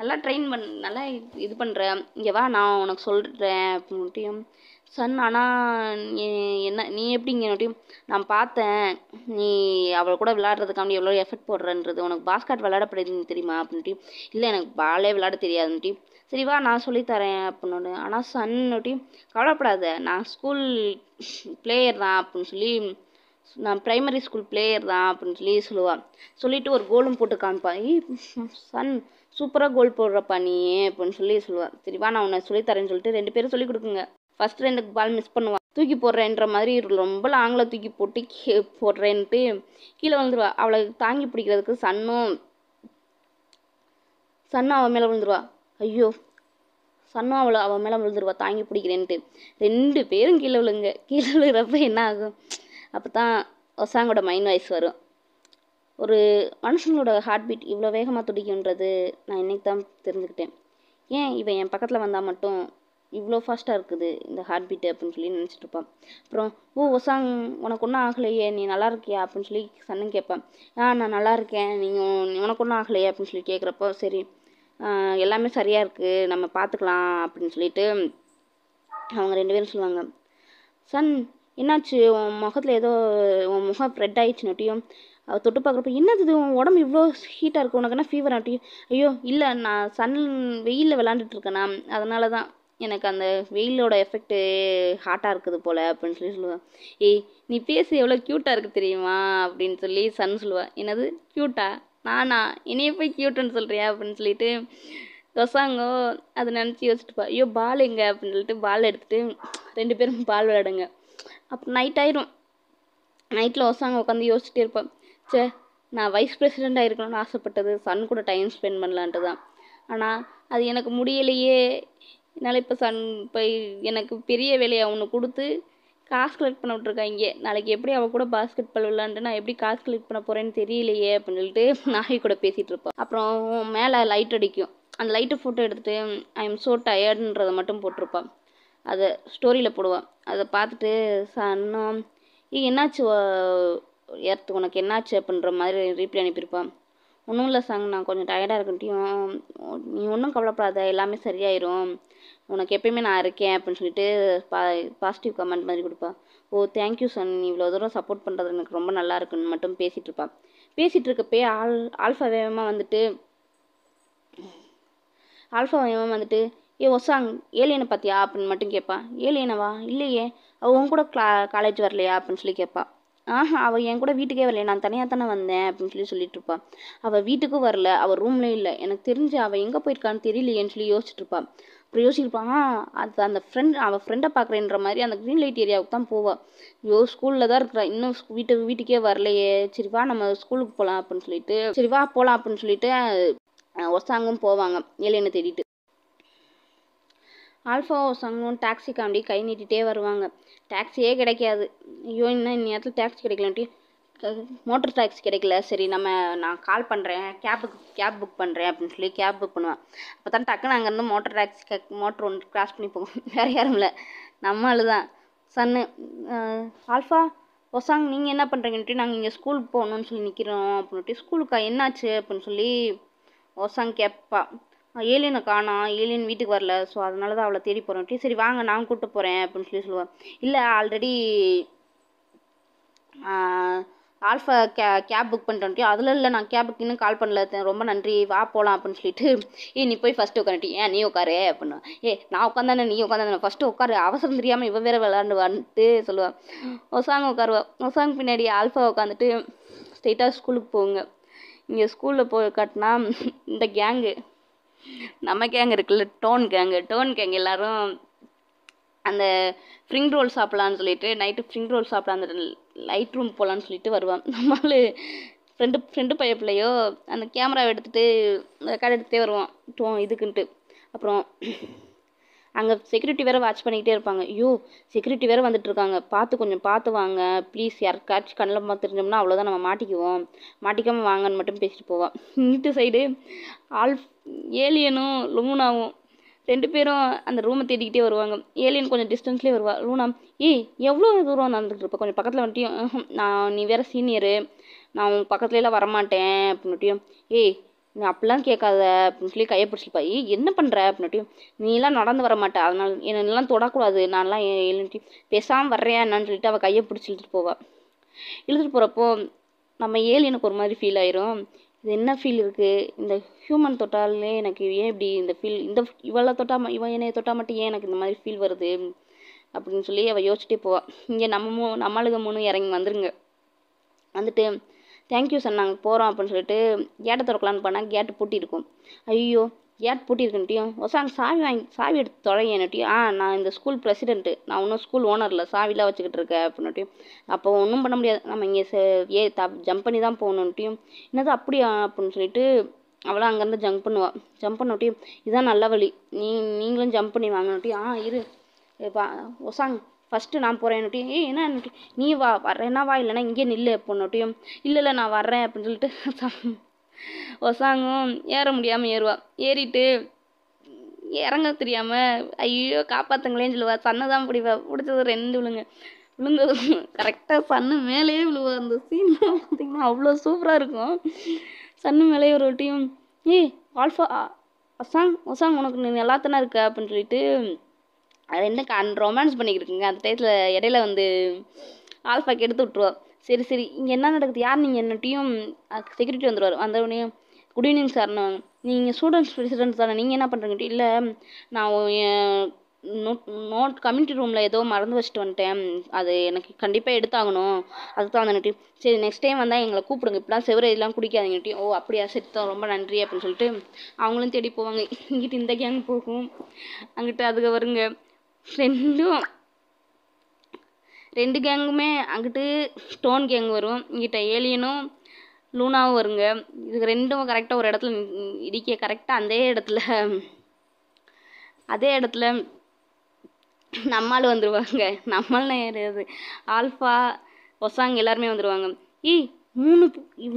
A: நல்லா ட்ரெயின் பண் நல்லா இது பண்ணுறேன் இங்கே வா நான் உனக்கு சொல்கிறேன் அப்படின்னுட்டியும் சன் ஆனால் என்ன நீ எப்படிங்காட்டியும் நான் பார்த்தேன் நீ அவள் கூட விளாட்றதுக்காண்டி எவ்வளோ எஃபர்ட் போடுறன்றது உனக்கு பாஸ்கெட் விளாடப்படுது தெரியுமா அப்படின்ட்டு இல்லை எனக்கு பாலே விளாட தெரியாதுன்ட்டு சரி வா நான் சொல்லித்தரேன் அப்படின்னு ஆனால் சன்னுட்டி கவலைப்படாத நான் ஸ்கூல் பிளேயர் தான் அப்படின்னு சொல்லி நான் ப்ரைமரி ஸ்கூல் பிளேயர் தான் அப்படின்னு சொல்லி சொல்லுவாள் சொல்லிவிட்டு ஒரு கோலும் போட்டு காமிப்பான் சன் சூப்பராக கோல் போடுறப்பா நீ அப்படின்னு சொல்லி சொல்லுவாள் சரிவா நான் உன்னை தரேன்னு சொல்லிட்டு ரெண்டு பேரும் சொல்லிக் கொடுக்குங்க ஃபர்ஸ்ட் ரெண்டு பால் மிஸ் பண்ணுவாள் தூக்கி போடுறேன்ற மாதிரி ரொம்ப லாங்கில் தூக்கி போட்டு கீ போடுறேன்ட்டு கீழே விழுந்துருவா அவளை தாங்கி பிடிக்கிறதுக்கு சன்னும் சன்னும் அவன் மேலே விழுந்துருவா ஐயோ சன்னும் அவளை அவன் மேலே விழுந்துருவா தாங்கி பிடிக்கிறேன்ட்டு ரெண்டு பேரும் கீழே விழுங்க கீழே விழுகிறப்ப என்ன ஆகும் அப்போ தான் ஒசாங்கோட மைண்ட் வாய்ஸ் வரும் ஒரு மனுஷங்களோட ஹார்ட் பீட் இவ்வளோ வேகமாக துடிக்குன்றது நான் இன்றைக்கி தான் தெரிஞ்சுக்கிட்டேன் ஏன் இவன் என் பக்கத்தில் வந்தால் மட்டும் இவ்வளோ ஃபாஸ்ட்டாக இருக்குது இந்த ஹார்ட் பீட்டு அப்படின்னு சொல்லி நினச்சிட்டு இருப்பான் அப்புறம் ஓ ஒசாங் உனக்கு ஒன்றும் ஆகலையே நீ நல்லா இருக்கியா அப்படின்னு சொல்லி சன்னும் கேட்பான் ஆ நான் நல்லா இருக்கேன் நீங்கள் உனக்கு ஒன்றும் ஆகலையே அப்படின்னு சொல்லி கேட்குறப்போ சரி எல்லாமே சரியாக இருக்குது நம்ம பார்த்துக்கலாம் அப்படின்னு சொல்லிட்டு அவங்க ரெண்டு பேரும் சொல்லுவாங்க சன் என்னாச்சு உன் முகத்தில் ஏதோ உன் முகம் ரெட் ஆயிடுச்சுனட்டியும் அவள் தொட்டு பார்க்குறப்ப என்னது இது உன் உடம்பு இவ்வளோ ஹீட்டாக இருக்குது உனக்குன்னா ஃபீவர் ஆட்டி ஐயோ இல்லை நான் சன் வெயிலில் விளாண்டுட்டு இருக்கேனா அதனால தான் எனக்கு அந்த வெயிலோட எஃபெக்ட்டு ஹாட்டாக இருக்குது போல் அப்படின்னு சொல்லி சொல்லுவேன் ஏய் நீ பேசி எவ்வளோ க்யூட்டாக இருக்குது தெரியுமா அப்படின்னு சொல்லி சன் சொல்லுவேன் என்னது க்யூட்டா நானா என்னைய போய் க்யூட்டுன்னு சொல்கிறியா அப்படின்னு சொல்லிட்டு தொசாங்கோ அதை நினச்சி யோசிச்சுட்டுப்பா ஐயோ பால் எங்கே அப்படின்னு சொல்லிட்டு பால் எடுத்துகிட்டு ரெண்டு பேரும் பால் விளையாடுங்க அப்புறம் நைட் ஆயிரும் நைட்டில் ஒசாங்க உட்காந்து யோசிச்சுட்டே இருப்பேன் சே நான் வைஸ் பிரசிடெண்ட்டாக இருக்கணும்னு ஆசைப்பட்டது சன் கூட டைம் ஸ்பெண்ட் பண்ணலான்ட்டு தான் ஆனால் அது எனக்கு முடியலையே என்னால் இப்போ சன் இப்போ எனக்கு பெரிய வேலையை ஒன்று கொடுத்து காசு கலெக்ட் பண்ண விட்ருக்காங்க நாளைக்கு எப்படி அவள் கூட பாஸ்கெட் பால் விளாண்டு நான் எப்படி காசு கலெக்ட் பண்ண போகிறேன்னு தெரியலையே அப்படின்னு சொல்லிட்டு நாகை கூட பேசிகிட்டு இருப்பாள் அப்புறம் மேலே லைட் அடிக்கும் அந்த லைட்டை ஃபோட்டோ எடுத்துகிட்டு ஐ எம் ஸோ டயர்டுன்றதை மட்டும் போட்டிருப்பான் அதை ஸ்டோரியில் போடுவான் அதை பார்த்துட்டு சன்னும் என்னாச்சு ஏர்த்து உனக்கு என்னாச்சு அப்படின்ற மாதிரி ரீப்ளை அனுப்பியிருப்பான் ஒன்றும் இல்லை சாங் நான் கொஞ்சம் டயர்டாக இருக்கட்டியும் நீ ஒன்றும் கவலைப்படாத எல்லாமே சரியாயிரும் உனக்கு எப்பயுமே நான் இருக்கேன் அப்படின்னு சொல்லிட்டு பா பாசிட்டிவ் கமெண்ட் மாதிரி கொடுப்பா ஓ தேங்க்யூ சார் நீ இவ்வளோ தூரம் சப்போர்ட் பண்ணுறது எனக்கு ரொம்ப நல்லா இருக்குன்னு மட்டும் பேசிகிட்டு இருப்பான் பேசிகிட்டு இருக்கப்பே ஆல் ஆல்ஃபா வேகமாக வந்துட்டு ஆல்ஃபா வேகமாக வந்துட்டு ஏ ஒசாங் ஏலியனை பார்த்தியா அப்படின்னு மட்டும் கேட்பான் ஏலியனவா இல்லையே அவன் கூட கிளா காலேஜ் வரலையா அப்படின்னு சொல்லி கேட்பான் ஆஹா அவள் என் கூட வீட்டுக்கே வரல நான் தனியாக தானே வந்தேன் அப்படின்னு சொல்லி சொல்லிட்டு இருப்பா அவள் வீட்டுக்கும் வரல அவள் ரூம்ல இல்லை எனக்கு தெரிஞ்சு அவள் எங்கே போயிருக்கான்னு தெரியலையேன்னு சொல்லி யோசிச்சுட்டு இருப்பா அப்புறம் யோசிச்சிருப்பான் அது அந்த ஃப்ரெண்ட் அவள் ஃப்ரெண்டை பார்க்குறேன்ற மாதிரி அந்த க்ரீன் லைட் ஏரியாவுக்கு தான் போவாள் ஐயோ ஸ்கூலில் தான் இருக்கிறா இன்னும் வீட்டு வீட்டுக்கே வரலையே சரி வா நம்ம ஸ்கூலுக்கு போகலாம் அப்படின்னு சொல்லிட்டு சரி வா போகலாம் அப்படின்னு சொல்லிட்டு ஒசாங்கும் போவாங்க ஏழையனை தேடிட்டு ஆல்ஃபாவோ சங்கமும் டாக்ஸி காமெடி கை நீட்டிகிட்டே வருவாங்க டாக்ஸியே கிடைக்காது ஐயோ இன்னும் நேரத்தில் டாக்ஸி கிடைக்கலன்ட்டு மோட்டர் டாக்ஸி கிடைக்கல சரி நம்ம நான் கால் பண்ணுறேன் கேபுக்கு கேப் புக் பண்ணுறேன் அப்படின்னு சொல்லி கேப் புக் பண்ணுவேன் அப்போ தான் டக்குன்னு அங்கேருந்து மோட்டர் டாக்ஸி மோட்டர் ஒன்று கிராஸ் பண்ணி போகும் வேறு யாரும் இல்லை நம்ம அழுதான் சன்னு ஆல்ஃபா ஒசாங் நீங்கள் என்ன பண்ணுறீங்கன்ட்டு நாங்கள் இங்கே ஸ்கூலுக்கு போகணும்னு சொல்லி நிற்கிறோம் அப்படின்ட்டு ஸ்கூலுக்கா என்னாச்சு அப்படின்னு சொல்லி ஒசாங் கேட்பா ஏலியனை காணா ஏலியன் வீட்டுக்கு வரல ஸோ அதனால தான் அவளை தேடி போகிறேன் சரி வாங்க நான் கூப்பிட்டு போகிறேன் அப்படின்னு சொல்லி சொல்லுவாள் இல்லை ஆல்ரெடி ஆல்ஃபா கே கேப் புக் பண்ணிட்டோம் அதில் இல்லை நான் கேபுக்கு இன்னும் கால் பண்ணல ரொம்ப நன்றி வா போகலாம் அப்படின்னு சொல்லிட்டு ஏ நீ போய் ஃபஸ்ட்டு உட்காந்துட்டி ஏன் நீ உட்காரு அப்படின்னு ஏ நான் உட்காந்தானே நீ உட்காந்தானே ஃபஸ்ட்டு உட்காரு அவசரம் தெரியாமல் இவ்வளோ வேறு விளாண்டுவான்ட்டு சொல்லுவாள் ஒசாங்க உட்காருவா ஒசாங்க பின்னாடி ஆல்ஃபா உட்காந்துட்டு ஸ்ட்ரெயிட்டாக ஸ்கூலுக்கு போங்க இங்கே ஸ்கூலில் போய் காட்டினா இந்த கேங்கு நம்ம கேங் இருக்குல்ல டோன் கேங்கு டோன் கேங் எல்லாரும் அந்த ஃப்ரிங் ரோல் சாப்பிட்லான்னு சொல்லிட்டு நைட்டு ஃப்ரிங் ரோல் சாப்பிட்லான்னு லைட் ரூம் போகலான்னு சொல்லிட்டு வருவான் நம்மளால் ஃப்ரெண்டு ஃப்ரெண்டு பைய பிள்ளையோ அந்த கேமராவை எடுத்துகிட்டு ரெக்கார்ட் எடுத்துகிட்டே வருவான் டோ இதுக்குன்ட்டு அப்புறம் அங்கே செக்யூரிட்டி வேறு வாட்ச் பண்ணிக்கிட்டே இருப்பாங்க ஐயோ செக்யூரிட்டி வேறு இருக்காங்க பார்த்து கொஞ்சம் பார்த்து வாங்க ப்ளீஸ் யாருக்காச்சும் கண்ணில் பார்த்து தெரிஞ்சோம்னா அவ்வளோதான் நம்ம மாட்டிக்குவோம் மாட்டிக்காமல் வாங்கன்னு மட்டும் பேசிட்டு போவோம் நீட்டு சைடு ஆல்ஃப் ஏலியனும் லூனாவும் ரெண்டு பேரும் அந்த ரூமை தேடிக்கிட்டே வருவாங்க ஏலியன் கொஞ்சம் டிஸ்டன்ஸ்லேயே வருவாள் லூனா ஏய் எவ்வளோ தூரம் நடந்துகிட்டு இருப்பேன் கொஞ்சம் பக்கத்தில் வந்துட்டியும் நான் நீ வேற சீனியரு நான் உன் பக்கத்துலலாம் வரமாட்டேன் அப்படின்னுட்டியும் ஏய் நீ அப்படிலாம் கேட்காத அப்படின்னு சொல்லி கையை பிடிச்சிப்பா ஏ என்ன பண்ணுற அப்படின்னுட்டியும் நீலாம் நடந்து வர மாட்டேன் அதனால் என்னெல்லாம் தொடக்கூடாது நான்லாம் எழுந்துட்டு பேசாமல் வர்றேன் என்னன்னு சொல்லிட்டு அவள் கையை பிடிச்சி இழுத்துட்டு போவாள் இழுத்துட்டு போகிறப்போ நம்ம ஏழு எனக்கு ஒரு மாதிரி ஃபீல் ஆயிரும் இது என்ன ஃபீல் இருக்குது இந்த ஹியூமன் தொட்டாலே எனக்கு ஏன் இப்படி இந்த ஃபீல் இந்த இவளை தொட்டா இவன் என்னைய தொட்டா மட்டும் ஏன் எனக்கு இந்த மாதிரி ஃபீல் வருது அப்படின்னு சொல்லி அவள் யோசிச்சுட்டே போவாள் இங்கே நம்ம மூ நம்மளுக்கு மூணு இறங்கி வந்துருங்க வந்துட்டு தேங்க்யூ சார் நாங்கள் போகிறோம் அப்படின்னு சொல்லிட்டு கேட்டை திறக்கலான்னு பண்ணால் கேட்டு பூட்டியிருக்கும் ஐயோ கேட் பூட்டியிருக்குன்ட்டியும் சாங்க சாவி வாங்கி சாவி எடுத்து தொலைங்கன்னுட்டியும் ஆ நான் இந்த ஸ்கூல் பிரசிடென்ட்டு நான் இன்னும் ஸ்கூல் ஓனரில் சாவிலாம் வச்சுக்கிட்டு இருக்கேன் அப்படின்னுட்டியும் அப்போ ஒன்றும் பண்ண முடியாது நம்ம இங்கே ஏ த ஜம்ப் பண்ணி தான் போகணுன்ட்டியும் என்னது அப்படியா அப்படின்னு சொல்லிட்டு அவளாம் அங்கேருந்து ஜம்ப் பண்ணுவாள் ஜம்ப் பண்ணட்டியும் இதுதான் நல்ல வழி நீ நீங்களும் ஜம்ப் பண்ணி வாங்கினட்டியும் ஆ இரு பா ஒசாங் ஃபஸ்ட்டு நான் போகிறேன் ஏய் என்ன நீ வா வரேன்னா வா இல்லைன்னா இங்கே நில்லு பொண்ணோட்டியும் இல்லை இல்லை நான் வர்றேன் அப்படின்னு சொல்லிட்டு ஒசாங்கும் ஏற முடியாமல் ஏறுவாள் ஏறிட்டு இறங்க தெரியாமல் ஐயோ காப்பாற்றுங்களேன்னு சொல்லுவா சன்னை தான் பிடிவா பிடிச்சது ரெண்டு விழுங்க விழுந்தது கரெக்டாக சன்னு மேலேயே விழுவா அந்த சீன்லாம் பார்த்திங்கன்னா அவ்வளோ சூப்பராக இருக்கும் சன்னு மேலே ஒரு டீம் ஏய் ஆல்ஃபா அசாங் ஒசாங் உனக்கு நீ நல்லாத்தானே இருக்க அப்படின்னு சொல்லிட்டு ரெண்டும் கண் ரொமான்ஸ் பண்ணிக்கிட்டு இருக்குங்க அந்த டயத்தில் இடையில வந்து ஆல்ஃபாக்கு எடுத்து விட்ருவா சரி சரி இங்கே என்ன நடக்குது யார் நீங்கள் என்னட்டையும் செக்யூரிட்டி வந்துடுவார் வந்தவுடனே குட் ஈவினிங் சார்னு நீங்கள் ஸ்டூடெண்ட்ஸ் பிரசிடென்ட் தானே நீங்கள் என்ன பண்ணுறீங்கட்டு இல்லை நான் நோட் நோட் கம்யூனிட்டி ரூமில் ஏதோ மறந்து வச்சுட்டு வந்துட்டேன் அது எனக்கு கண்டிப்பாக எடுத்தாகணும் அதுக்கு தான் வந்துட்டு சரி நெக்ஸ்ட் டைம் வந்தால் எங்களை கூப்பிடுங்க இப்படிலாம் செவ்வறு இதெல்லாம் குடிக்காதீங்கட்டி ஓ அப்படியா சரி தான் ரொம்ப நன்றி அப்படின்னு சொல்லிட்டு அவங்களும் தேடி போவாங்க இங்கிட்டு இந்த கேங் போகும் அங்கிட்டு அதுக்கு வருங்க ரெண்டும் ரெண்டு கேங்குமே அங்கிட்டு ஸ்டோன் கேங் வரும் இங்கிட்ட ஏலியனும் லூனாவும் வருங்க இது ரெண்டும் கரெக்டாக ஒரு இடத்துல இடிக்க கரெக்டாக அதே இடத்துல அதே இடத்துல நம்மால் வந்துடுவாங்க நம்மளால் ஏறியாது ஆல்ஃபா ஒசாங் எல்லாருமே வந்துடுவாங்க ஈ மூணு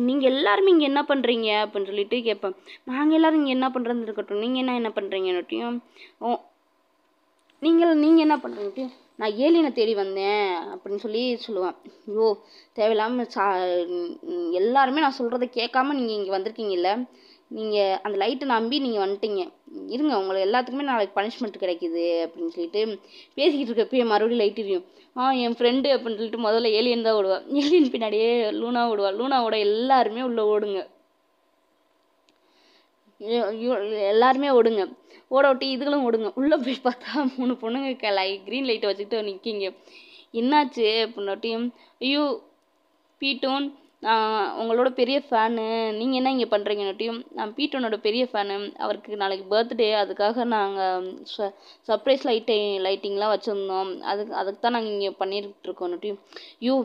A: நீங்கள் எல்லாருமே இங்கே என்ன பண்ணுறீங்க அப்படின்னு சொல்லிட்டு கேட்பேன் நாங்கள் எல்லோரும் இங்கே என்ன பண்ணுறதுன்னு இருக்கட்டும் நீங்கள் என்ன என்ன பண்ணுறீங்கன்னுட்டியும் நீங்கள் நீங்கள் என்ன பண்ணுறீங்க நான் ஏலியனை தேடி வந்தேன் அப்படின்னு சொல்லி சொல்லுவேன் ஐயோ தேவையில்லாமல் சா எல்லாருமே நான் சொல்கிறத கேட்காம நீங்கள் இங்கே வந்திருக்கீங்கல்ல நீங்கள் அந்த லைட்டை நம்பி நீங்கள் வந்துட்டீங்க இருங்க உங்களுக்கு எல்லாத்துக்குமே நாளைக்கு பனிஷ்மெண்ட் கிடைக்கிது அப்படின்னு சொல்லிட்டு பேசிக்கிட்டு இருக்கப்பயே மறுபடியும் லைட் எரியும் ஆ என் ஃப்ரெண்டு அப்படின்னு சொல்லிட்டு முதல்ல ஏலியன் தான் ஓடுவாள் ஏலியன் பின்னாடியே லூனா ஓடுவாள் லூனாவோட எல்லாருமே உள்ளே ஓடுங்க எல்லாருமே ஓடுங்க ஓட ஓட்டி இதுகளும் ஓடுங்க உள்ளே போய் பார்த்தா மூணு பொண்ணுங்க க லை க்ரீன் லைட்டை வச்சுக்கிட்டு நிற்கிங்க என்னாச்சு அப்படின்னாட்டியும் ஐயோ பீட்டோன் நான் உங்களோட பெரிய ஃபேனு நீங்கள் என்ன இங்கே பண்ணுறீங்கனாட்டியும் நான் பீட்டோனோட பெரிய ஃபேனு அவருக்கு நாளைக்கு பர்த்டே அதுக்காக நாங்கள் ச சர்ப்ரைஸ் லைட்டை லைட்டிங்லாம் வச்சுருந்தோம் அதுக்கு அதுக்கு தான் நாங்கள் இங்கே பண்ணிட்டுருக்கோம்னாட்டியும் ஐயோ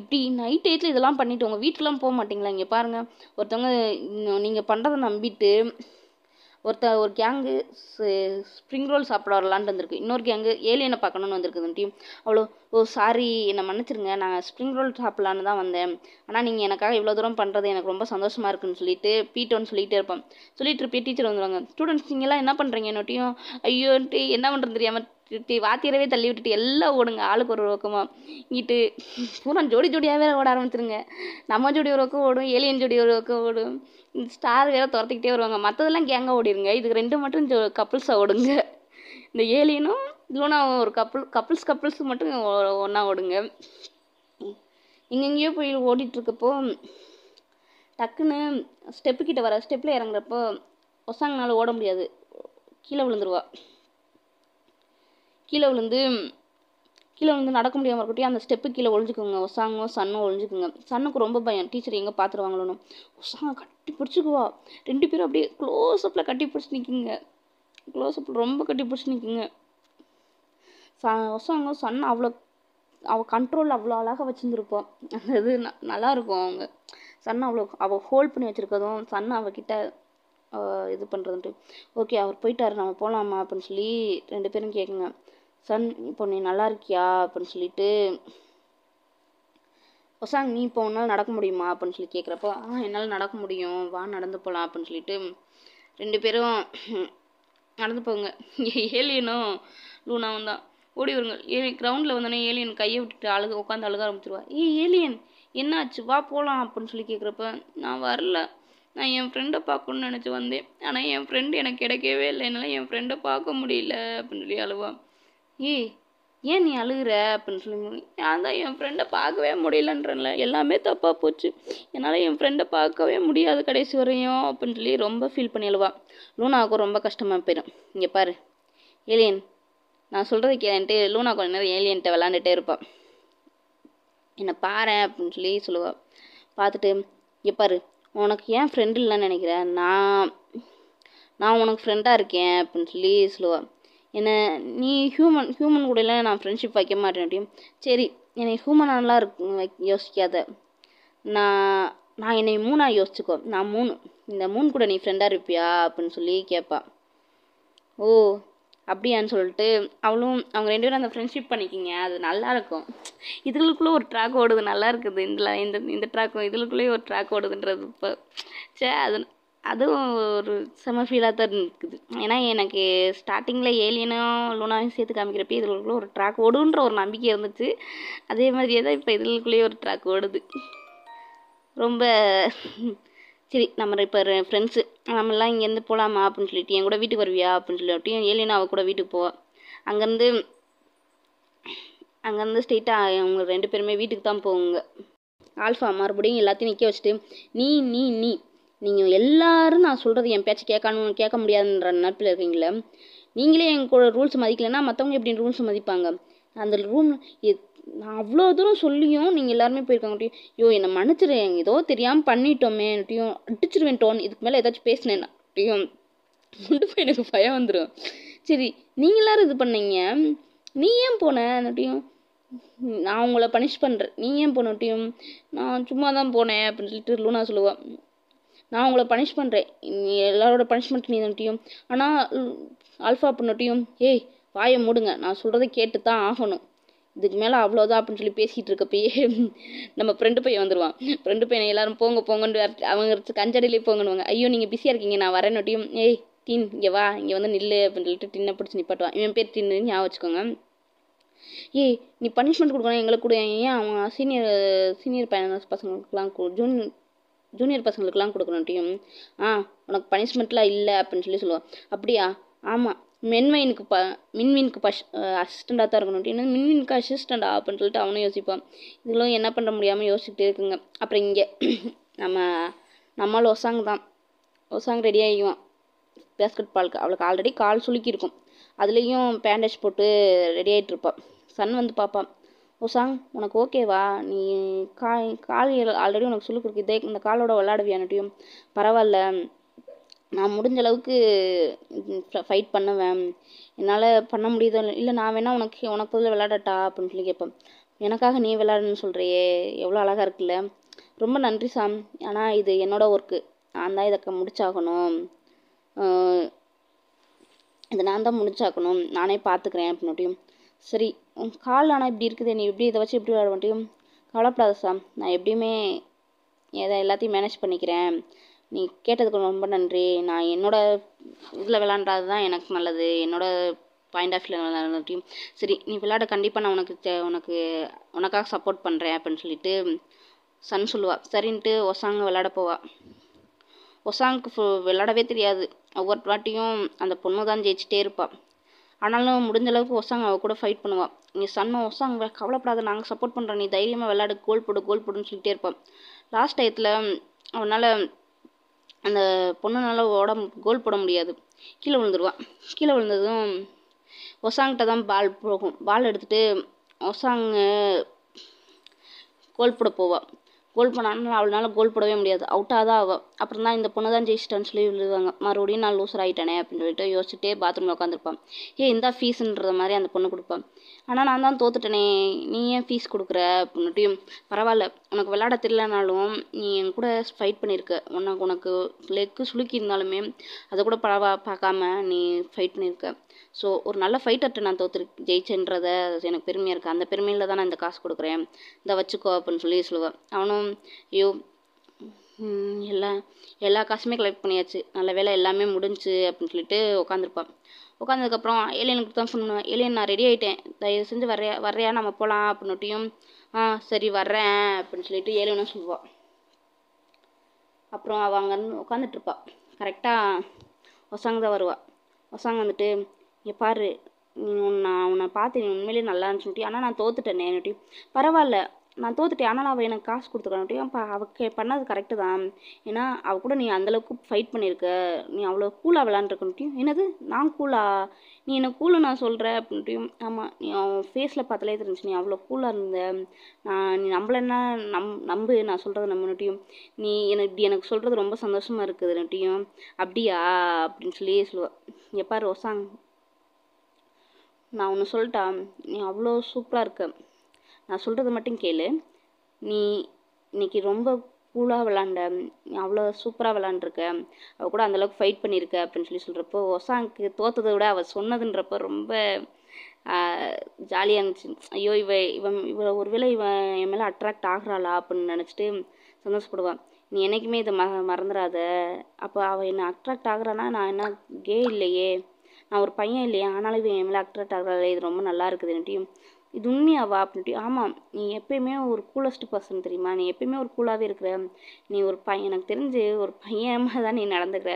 A: இப்படி நைட் டயத்தில் இதெல்லாம் பண்ணிவிட்டு உங்கள் வீட்டுக்கெலாம் போக மாட்டிங்களா இங்கே பாருங்கள் ஒருத்தவங்க நீங்கள் பண்ணுறதை நம்பிட்டு ஒருத்த ஒரு கேங்கு ஸ்ப்ரிங் ரோல் சாப்பிட வரலான்ட்டு வந்திருக்கு இன்னொரு கேங்கு ஏலியனை பார்க்கணுன்னு வந்திருக்குது டீம் அவ்வளோ ஓ சாரி என்னை மன்னிச்சிருங்க நான் ஸ்ப்ரிங் ரோல் சாப்பிட்லான்னு தான் வந்தேன் ஆனால் நீங்கள் எனக்காக இவ்வளோ தூரம் பண்ணுறது எனக்கு ரொம்ப சந்தோஷமாக இருக்குன்னு சொல்லிட்டு பீட்டோன்னு சொல்லிகிட்டே இருப்பேன் சொல்லிட்டு இருப்பே டீச்சர் வந்துடுவாங்க ஸ்டூடெண்ட்ஸ் நீங்கள்லாம் என்ன பண்ணுறீங்க என்னோட்டையும் ஐயோன்ட்டு என்ன பண்ணுறது தெரியாமல் திட்டி வாத்தியரவே தள்ளி விட்டுட்டு எல்லாம் ஓடுங்க ஆளுக்கு ஒரு பக்கமாக இங்கிட்டு பூரா ஜோடி ஜோடியாகவே ஓட ஆரம்பிச்சிருங்க நம்ம ஜோடி ஒரு பக்கம் ஓடும் ஏலியன் ஜோடி ஒரு ரோக்கம் ஓடும் இந்த ஸ்டார் வேற துரத்திக்கிட்டே வருவாங்க மற்றதெல்லாம் கேங்காக ஓடிடுங்க இதுக்கு ரெண்டு மட்டும் கப்புள்ஸாக ஓடுங்க இந்த ஏலியனும் லூனாவும் ஒரு கப்புள் கப்புள்ஸ் கப்புள்ஸ் மட்டும் ஒன்றா ஓடுங்க எங்கெங்கேயோ போய் ஓடிட்டுருக்கப்போ டக்குன்னு ஸ்டெப்பு கிட்ட வர ஸ்டெப்பில் இறங்குறப்போ ஒசாங்கனால ஓட முடியாது கீழே விழுந்துருவா கீழே விழுந்து கீழே வந்து நடக்க முடியாமல் இருக்கட்டும் அந்த ஸ்டெப்பு கீழே ஒழிஞ்சுக்குங்க ஒசாங்கோ சன்னும் ஒழிஞ்சுக்குங்க சன்னுக்கு ரொம்ப பயம் டீச்சர் எங்கே பார்த்துருவாங்களோன்னு ஒசாங்க கட்டி பிடிச்சிக்குவா ரெண்டு பேரும் அப்படியே க்ளோஸ் கட்டி பிடிச்சி நிற்குங்க க்ளோஸ் ரொம்ப கட்டி பிடிச்சி நிற்குங்க ச ஒசாங்கோ சன் அவ்வளோ அவள் கண்ட்ரோல் அவ்வளோ அழகாக வச்சுருந்துருப்பாள் அந்த இது நல்லாயிருக்கும் அவங்க சன்னை அவ்வளோ அவள் ஹோல்ட் பண்ணி வச்சுருக்கதும் சன்னை அவகிட்ட இது பண்ணுறதுன்ட்டு ஓகே அவர் போயிட்டாரு நம்ம போகலாமா அப்படின்னு சொல்லி ரெண்டு பேரும் கேட்குங்க சன் இப்போ நீ நல்லா இருக்கியா அப்படின்னு சொல்லிட்டு ஒசாங் நீ இப்போ உன்னால் நடக்க முடியுமா அப்படின்னு சொல்லி கேட்குறப்போ ஆ என்னால் நடக்க முடியும் வா நடந்து போகலாம் அப்படின்னு சொல்லிட்டு ரெண்டு பேரும் நடந்து போங்க ஏலியனும் லூனாவும் தான் ஓடி வருங்க ஏலியன் கிரவுண்டில் வந்தோடனே ஏலியன் கையை விட்டுட்டு அழுக உட்காந்து அழுக ஆரம்பிச்சிருவா ஏ ஏலியன் என்னாச்சு வா போகலாம் அப்படின்னு சொல்லி கேட்குறப்ப நான் வரல நான் என் ஃப்ரெண்டை பார்க்கணுன்னு நினச்சி வந்தேன் ஆனால் என் ஃப்ரெண்டு எனக்கு கிடைக்கவே இல்லை என்னால் என் ஃப்ரெண்டை பார்க்க முடியல அப்படின்னு சொல்லி அழுவான் ஏய் ஏன் நீ அழுகிற அப்படின்னு சொல்லி நான் தான் என் ஃப்ரெண்டை பார்க்கவே முடியலன்றல எல்லாமே தப்பாக போச்சு என்னால் என் ஃப்ரெண்டை பார்க்கவே முடியாது கடைசி வரையும் அப்படின்னு சொல்லி ரொம்ப ஃபீல் பண்ணி அழுவா லூனாவுக்கும் ரொம்ப கஷ்டமாக போயிடும் இங்கே பாரு ஏலியன் நான் சொல்கிறது கேட்டு லூனா கொஞ்ச நேரம் ஏலியன்கிட்ட விளாண்டுட்டே இருப்பான் என்னை பாரு அப்படின்னு சொல்லி சொல்லுவாள் பார்த்துட்டு இங்கே பாரு உனக்கு ஏன் ஃப்ரெண்டு இல்லைன்னு நினைக்கிறேன் நான் நான் உனக்கு ஃப்ரெண்டாக இருக்கேன் அப்படின்னு சொல்லி சொல்லுவாள் என்னை நீ ஹியூமன் ஹியூமன் கூடலாம் நான் ஃப்ரெண்ட்ஷிப் வைக்க மாட்டேன் சரி என்னை ஹியூமனாலாம் இருக்கு யோசிக்காத நான் நான் என்னை மூணாக யோசிச்சுக்கோ நான் மூணு இந்த மூணு கூட நீ ஃப்ரெண்டாக இருப்பியா அப்படின்னு சொல்லி கேட்பா ஓ அப்படியான்னு சொல்லிட்டு அவளும் அவங்க ரெண்டு பேரும் அந்த ஃப்ரெண்ட்ஷிப் பண்ணிக்கிங்க அது நல்லாயிருக்கும் இதுகளுக்குள்ளே ஒரு ட்ராக் ஓடுது நல்லா இருக்குது இந்த இந்த இந்த ட்ராக்கும் இதுகளுக்குள்ளேயே ஒரு ட்ராக் ஓடுதுன்றது இப்போ சே அது அதுவும் ஒரு செம ஃபீலாக தான் இருக்குது ஏன்னா எனக்கு ஸ்டார்டிங்கில் ஏலியனும் லூனாவையும் சேர்த்து காமிக்கிறப்ப இதுகளுக்குள்ளே ஒரு ட்ராக் ஓடுன்ற ஒரு நம்பிக்கை இருந்துச்சு அதே மாதிரியே தான் இப்போ இதுகளுக்குள்ளேயே ஒரு ட்ராக் ஓடுது ரொம்ப சரி நம்ம இப்போ ஃப்ரெண்ட்ஸு நம்மளாம் இங்கேருந்து போகலாமா அப்படின்னு சொல்லிட்டு என் கூட வீட்டுக்கு வருவியா அப்படின்னு சொல்லிட்டு ஏலினா அவள் கூட வீட்டுக்கு போவா அங்கேருந்து அங்கேருந்து ஸ்ட்ரெயிட்டாக அவங்க ரெண்டு பேருமே வீட்டுக்கு தான் போவாங்க ஆல்ஃபா மறுபடியும் எல்லாத்தையும் நிற்க வச்சுட்டு நீ நீ நீ நீங்கள் எல்லாரும் நான் சொல்கிறது என் பேச்சு கேட்கணும் கேட்க முடியாதுன்ற நினப்பில் இருக்கீங்களே நீங்களே என் கூட ரூல்ஸ் மதிக்கலைன்னா மற்றவங்க எப்படி ரூல்ஸ் மதிப்பாங்க அந்த ரூம் நான் அவ்வளோ தூரம் சொல்லியும் நீங்கள் எல்லாருமே போயிருக்காங்க ஐயோ என்னை மன்னிச்சிரு ஏதோ தெரியாமல் பண்ணிட்டோமேட்டியும் அடிச்சிருவேன் டோன் இதுக்கு மேலே ஏதாச்சும் பேசினேன்னாட்டியும் கொண்டு போய் எனக்கு பயம் வந்துடும் சரி நீங்கள் எல்லாரும் இது பண்ணீங்க நீ ஏன் போனேன்னுட்டியும் நான் உங்களை பனிஷ் பண்ணுறேன் நீ ஏன் போனட்டியும் நான் சும்மா தான் போனேன் அப்படின்னு சொல்லிட்டு லூனா சொல்லுவேன் நான் உங்களை பனிஷ் பண்ணுறேன் நீ எல்லாரோட பனிஷ்மெண்ட் நீ நட்டியும் ஆனால் ஆல்ஃபா பண்ணட்டியும் ஏய் வாயை மூடுங்க நான் சொல்கிறத கேட்டு தான் ஆகணும் இதுக்கு மேலே அவ்வளோதான் அப்படின்னு சொல்லி பேசிகிட்டு இருக்கப்பயே நம்ம ஃப்ரெண்டு பையன் வந்துடுவான் ஃப்ரெண்டு பையனை எல்லாரும் போங்க போங்கன்னு அவங்க கஞ்சடிலேயே போங்கன்னு ஐயோ நீங்கள் பிஸியாக இருக்கீங்க நான் வரேன்னு ஏய் டின் இங்கே வா இங்கே வந்து நில்லு அப்படின்னு சொல்லிட்டு டின்னை பிடிச்சி நிப்பாட்டுவான் இவன் பேர் டின்னு ஞாபகம் வச்சுக்கோங்க ஏய் நீ பனிஷ்மெண்ட் கொடுக்கணும் எங்களுக்கு கூட ஏன் அவன் சீனியர் சீனியர் பையன் பசங்களுக்குலாம் ஜூனியர் ஜூனியர் பசங்களுக்குலாம் டீம் ஆ உனக்கு பனிஷ்மெண்ட்லாம் இல்லை அப்படின்னு சொல்லி சொல்லுவாள் அப்படியா ஆமாம் மென்மைனுக்கு ப மின்மீனுக்கு பஷ் அசிஸ்டண்டாக தான் இருக்கணும் அப்படின்னா மின்மீனுக்கு அசிஸ்டண்டா அப்படின்னு சொல்லிட்டு அவனும் யோசிப்பான் இதுகளும் என்ன பண்ண முடியாமல் யோசிச்சுட்டே இருக்குங்க அப்புறம் இங்கே நம்ம நம்மளால் ஒசாங் தான் ஒசாங் ரெடி ஆகிடுவான் பேஸ்கெட் பாலுக்கு அவளுக்கு ஆல்ரெடி கால் சுலுக்கியிருக்கும் அதுலேயும் பேண்டேஜ் போட்டு ரெடி ஆகிட்டு இருப்பாள் சன் வந்து பார்ப்பான் உஷாங் உனக்கு ஓகேவா நீ கா கால் ஆல்ரெடி உனக்கு சொல்லிக் கொடுக்குதே இந்த காலோட விளாடுவியானட்டியும் பரவாயில்ல நான் முடிஞ்ச அளவுக்கு ஃபைட் பண்ணுவேன் என்னால் பண்ண முடியுதோ இல்லை நான் வேணால் உனக்கு உனக்கு பதில் விளையாடட்டா அப்படின்னு சொல்லி கேட்பேன் எனக்காக நீ விளையாடுன்னு சொல்கிறியே எவ்வளோ அழகாக இருக்குல்ல ரொம்ப நன்றி சாம் ஆனால் இது என்னோட ஒர்க்கு நான் தான் இதை முடிச்சாகணும் இதை நான் தான் முடிச்சாக்கணும் நானே பார்த்துக்கிறேன் அப்படின்னுட்டியும் சரி கால் ஆனால் இப்படி இருக்குது நீ எப்படி இதை வச்சு எப்படி விளாட முடியும் கவலைப்படாத சாம் நான் எப்படியுமே எதை எல்லாத்தையும் மேனேஜ் பண்ணிக்கிறேன் நீ கேட்டதுக்கு ரொம்ப நன்றி நான் என்னோட இதில் விளாண்டாது தான் எனக்கு நல்லது என்னோட பாயிண்ட் ஆஃப் வியூவில் விளாட சரி நீ விளாட கண்டிப்பாக நான் உனக்கு உனக்கு உனக்காக சப்போர்ட் பண்ணுறேன் அப்படின்னு சொல்லிட்டு சன் சொல்லுவா சரின்ட்டு ஒசாங்க விளாட போவா ஒசாங்க்கு விளாடவே தெரியாது ஒவ்வொரு வாட்டியும் அந்த பொண்ணு தான் ஜெயிச்சிட்டே இருப்பாள் ஆனாலும் முடிஞ்ச அளவுக்கு ஒசாங் அவள் கூட ஃபைட் பண்ணுவாள் நீ சன்ன ஒசாங் கவலைப்படாத நாங்கள் சப்போர்ட் பண்ணுறோம் நீ தைரியமாக விளையாடு கோல் போடு கோல் போடுன்னு சொல்லிகிட்டே இருப்பாள் லாஸ்ட் டயத்தில் அவனால் அந்த பொண்ணுனால ஓட கோல் போட முடியாது கீழே விழுந்துருவான் கீழே விழுந்ததும் ஒசாங்கிட்ட தான் பால் போகும் பால் எடுத்துகிட்டு ஒசாங்கு கோல் போட போவாள் கோல் பண்ணாலும் அவளால் கோல் போடவே முடியாது அவுட்டாக தான் ஆகும் அப்புறம் தான் இந்த பொண்ணு தான் ஜெயிச்சிட்டான்னு சொல்லி விழுவாங்க மறுபடியும் நான் லூசர் ஆகிட்டேனே அப்படின்னு சொல்லிட்டு யோசிச்சுட்டே பாத்ரூமில் உட்காந்துருப்பான் ஏ இந்தா ஃபீஸ்ன்ற மாதிரி அந்த பொண்ணு கொடுப்பான் ஆனால் நான் தான் தோத்துட்டேனே நீ ஏன் ஃபீஸ் கொடுக்குற அப்படின்ட்டு பரவாயில்ல உனக்கு விளாட தெரியலனாலும் நீ என் கூட ஃபைட் பண்ணியிருக்க உனக்கு உனக்கு லெக்கு சுளுக்கி இருந்தாலுமே அதை கூட பரவா பார்க்காம நீ ஃபைட் பண்ணியிருக்க ஸோ ஒரு நல்ல ஃபைட்டர்கிட்ட நான் தோத்துரு ஜெயிச்சேன்றத எனக்கு பெருமையாக இருக்குது அந்த பெருமையில் தான் நான் இந்த காசு கொடுக்குறேன் இந்த வச்சுக்கோ அப்படின்னு சொல்லி சொல்லுவேன் அவனும் ஐயோ எல்லா எல்லா காசுமே கலெக்ட் பண்ணியாச்சு நல்ல வேலை எல்லாமே முடிஞ்சு அப்படின்னு சொல்லிட்டு உட்காந்துருப்பான் உட்காந்ததுக்கப்புறம் ஏலியனுக்கு தான் ஃபோன் பண்ணுவேன் ஏலியன் நான் ரெடி ஆகிட்டேன் தயவு செஞ்சு வரையா வரையா நம்ம போகலாம் அப்படின்னுட்டியும் ஆ சரி வர்றேன் அப்படின்னு சொல்லிட்டு ஏலியனும் சொல்லுவான் அப்புறம் அவள் அங்கேருந்து இருப்பாள் கரெக்டாக ஒசாங்க தான் வருவாள் ஒசாங்க வந்துட்டு இங்கே பாரு நீ நான் உன்னை பார்த்து நீ உண்மையிலேயே நல்லா இருந்துச்சுட்டி ஆனால் நான் தோத்துட்டேன் என்னட்டி பரவாயில்ல நான் தோத்துட்டேன் ஆனால் அவள் எனக்கு காசு கொடுத்துருக்கானுட்டியும் அப்போ அவக்கே பண்ணது கரெக்டு தான் ஏன்னா அவள் கூட நீ அந்தளவுக்கு ஃபைட் பண்ணியிருக்க நீ அவ்வளோ கூலாக விளாண்டுருக்கணுட்டியும் என்னது நான் கூலா நீ என்னை கூலு நான் சொல்கிற அப்படின்ட்டியும் ஆமாம் நீ அவன் ஃபேஸில் பார்த்தாலே தெரிஞ்சு நீ அவ்வளோ கூலாக இருந்த நான் நீ என்ன நம் நம்பு நான் சொல்கிறது நம்மனுட்டியும் நீ எனக்கு இப்படி எனக்கு சொல்கிறது ரொம்ப சந்தோஷமாக இருக்குது நட்டியும் அப்படியா அப்படின்னு சொல்லி சொல்லுவாள் எப்பா ரோசாங் நான் ஒன்று சொல்லிட்டா நீ அவ்வளோ சூப்பராக இருக்க நான் சொல்கிறது மட்டும் கேளு நீ இன்னைக்கு ரொம்ப கூலாக விளாண்ட நீ அவ்வளோ சூப்பராக விளாண்டுருக்க அவள் கூட அந்தளவுக்கு ஃபைட் பண்ணியிருக்க அப்படின்னு சொல்லி சொல்கிறப்போ ஒசாங்க்கு தோத்ததை விட அவள் சொன்னதுன்றப்போ ரொம்ப ஜாலியாக இருந்துச்சு ஐயோ இவ இவன் இவ ஒருவேளை இவன் என் மேலே அட்ராக்ட் ஆகிறாளா அப்படின்னு நினச்சிட்டு சந்தோஷப்படுவான் நீ என்றைக்குமே இதை ம மறந்துடாத அப்போ அவள் என்னை அட்ராக்ட் ஆகுறானா நான் என்ன கே இல்லையே நான் ஒரு பையன் இல்லையா ஆனாலும் இவன் என் மேலே அட்ராக்ட் ஆகிறாள் இது ரொம்ப நல்லா இருக்குதுன்னுட்டியும் இது உண்மையாவா அப்படின்ட்டு ஆமாம் நீ எப்பயுமே ஒரு கூலஸ்ட் பர்சன் தெரியுமா நீ எப்பயுமே ஒரு கூலாகவே இருக்கிற நீ ஒரு பையன் எனக்கு தெரிஞ்சு ஒரு பையன் தான் நீ நடந்துக்கிற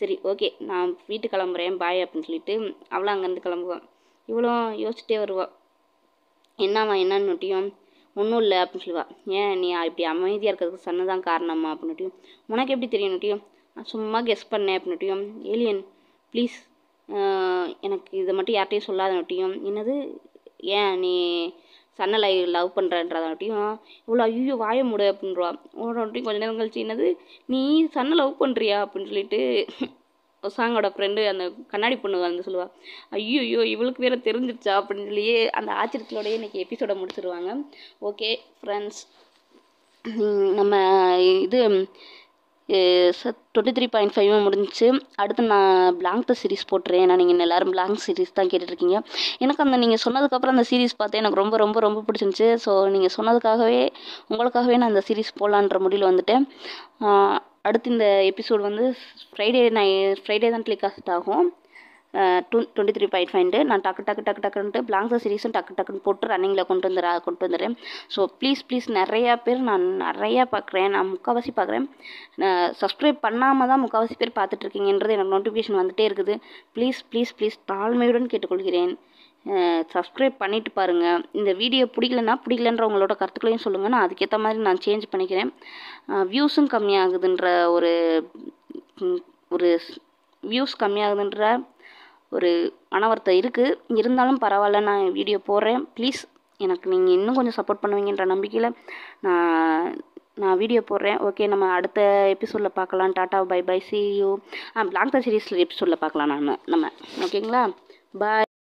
A: சரி ஓகே நான் வீட்டு கிளம்புறேன் பாய் அப்படின்னு சொல்லிட்டு அவளும் அங்கேருந்து கிளம்புவான் இவ்வளோ யோசிச்சுட்டே வருவாள் என்னவா என்னன்னுட்டியும் ஒன்றும் இல்லை அப்படின்னு சொல்லுவா ஏன் நீ இப்படி அமைதியாக இருக்கிறதுக்கு சன்னதான் காரணமா அப்படின்னுட்டியும் உனக்கு எப்படி தெரியும்னுட்டியும் சும்மா கெஸ் பண்ணேன் அப்படின்னுட்டியும் ஏலியன் ப்ளீஸ் எனக்கு இதை மட்டும் யார்கிட்டையும் சொல்லாதனாட்டியும் என்னது ஏன் நீ சன்னலை லவ் பண்ணுறன்றதாட்டியும் இவ்வளோ ஐயோ வாய முடு அப்படின்றா உடனே கொஞ்ச நேரம் கழிச்சு என்னது நீ சன்னை லவ் பண்ணுறியா அப்படின்னு சொல்லிட்டு சாங்கோட ஃப்ரெண்டு அந்த கண்ணாடி பொண்ணு வந்து சொல்லுவாள் ஐயோ ஐயோ இவளுக்கு வேற தெரிஞ்சிருச்சா அப்படின்னு சொல்லியே அந்த ஆச்சரியத்திலோடய இன்றைக்கி எபிசோடை முடிச்சிருவாங்க ஓகே ஃப்ரெண்ட்ஸ் நம்ம இது டுவெண்ட்டி த்ரீ பாயிண்ட் ஃபைவ் முடிஞ்சிச்சு அடுத்து நான் பிளாங்க் த சீரிஸ் போட்டுறேன் ஏன்னா நீங்கள் எல்லோரும் பிளாங்க் சீரிஸ் தான் கேட்டுட்ருக்கீங்க எனக்கு அந்த நீங்கள் சொன்னதுக்கப்புறம் அந்த சீரிஸ் பார்த்தேன் எனக்கு ரொம்ப ரொம்ப ரொம்ப பிடிச்சிருந்துச்சி ஸோ நீங்கள் சொன்னதுக்காகவே உங்களுக்காகவே நான் அந்த சீரிஸ் போடலான்ற முடிவில் வந்துட்டேன் அடுத்து இந்த எபிசோடு வந்து ஃப்ரைடே நான் ஃப்ரைடே தான் டெலிகாஸ்ட் ஆகும் two twenty three point five நான் டக்கு டக்கு டக்கு டக்குன்ட்டு பிளாங்ஸர் சீரீஸும் டக்கு டக்குன்னு போட்டு ரன்னிங்கில் கொண்டு வந்துடா கொண்டு வந்துடுறேன் ஸோ ப்ளீஸ் ப்ளீஸ் நிறையா பேர் நான் நிறையா பார்க்குறேன் நான் முக்கால்வாசி பார்க்குறேன் சப்ஸ்கிரைப் பண்ணாமல் தான் முக்கால்வாசி பேர் பார்த்துட்ருக்கீங்கன்றது எனக்கு நோட்டிஃபிகேஷன் வந்துகிட்டே இருக்குது ப்ளீஸ் ப்ளீஸ் ப்ளீஸ் தாழ்மையுடன் கேட்டுக்கொள்கிறேன் சப்ஸ்கிரைப் பண்ணிட்டு பாருங்கள் இந்த வீடியோ பிடிக்கலன்னா பிடிக்கலன்ற உங்களோட கருத்துக்களையும் சொல்லுங்கள் நான் அதுக்கேற்ற மாதிரி நான் சேஞ்ச் பண்ணிக்கிறேன் வியூஸும் கம்மியாகுதுன்ற ஒரு ஒரு வியூஸ் கம்மியாகுதுன்ற ஒரு மன இருக்குது இருந்தாலும் பரவாயில்ல நான் வீடியோ போடுறேன் ப்ளீஸ் எனக்கு நீங்கள் இன்னும் கொஞ்சம் சப்போர்ட் பண்ணுவீங்கன்ற நம்பிக்கையில் நான் நான் வீடியோ போடுறேன் ஓகே நம்ம அடுத்த எபிசோடில் பார்க்கலாம் டாட்டா பை பை சி யூ ஆ பிளாங்க் சீரீஸில் எபிசோடில் பார்க்கலாம் நம்ம நம்ம ஓகேங்களா பாய்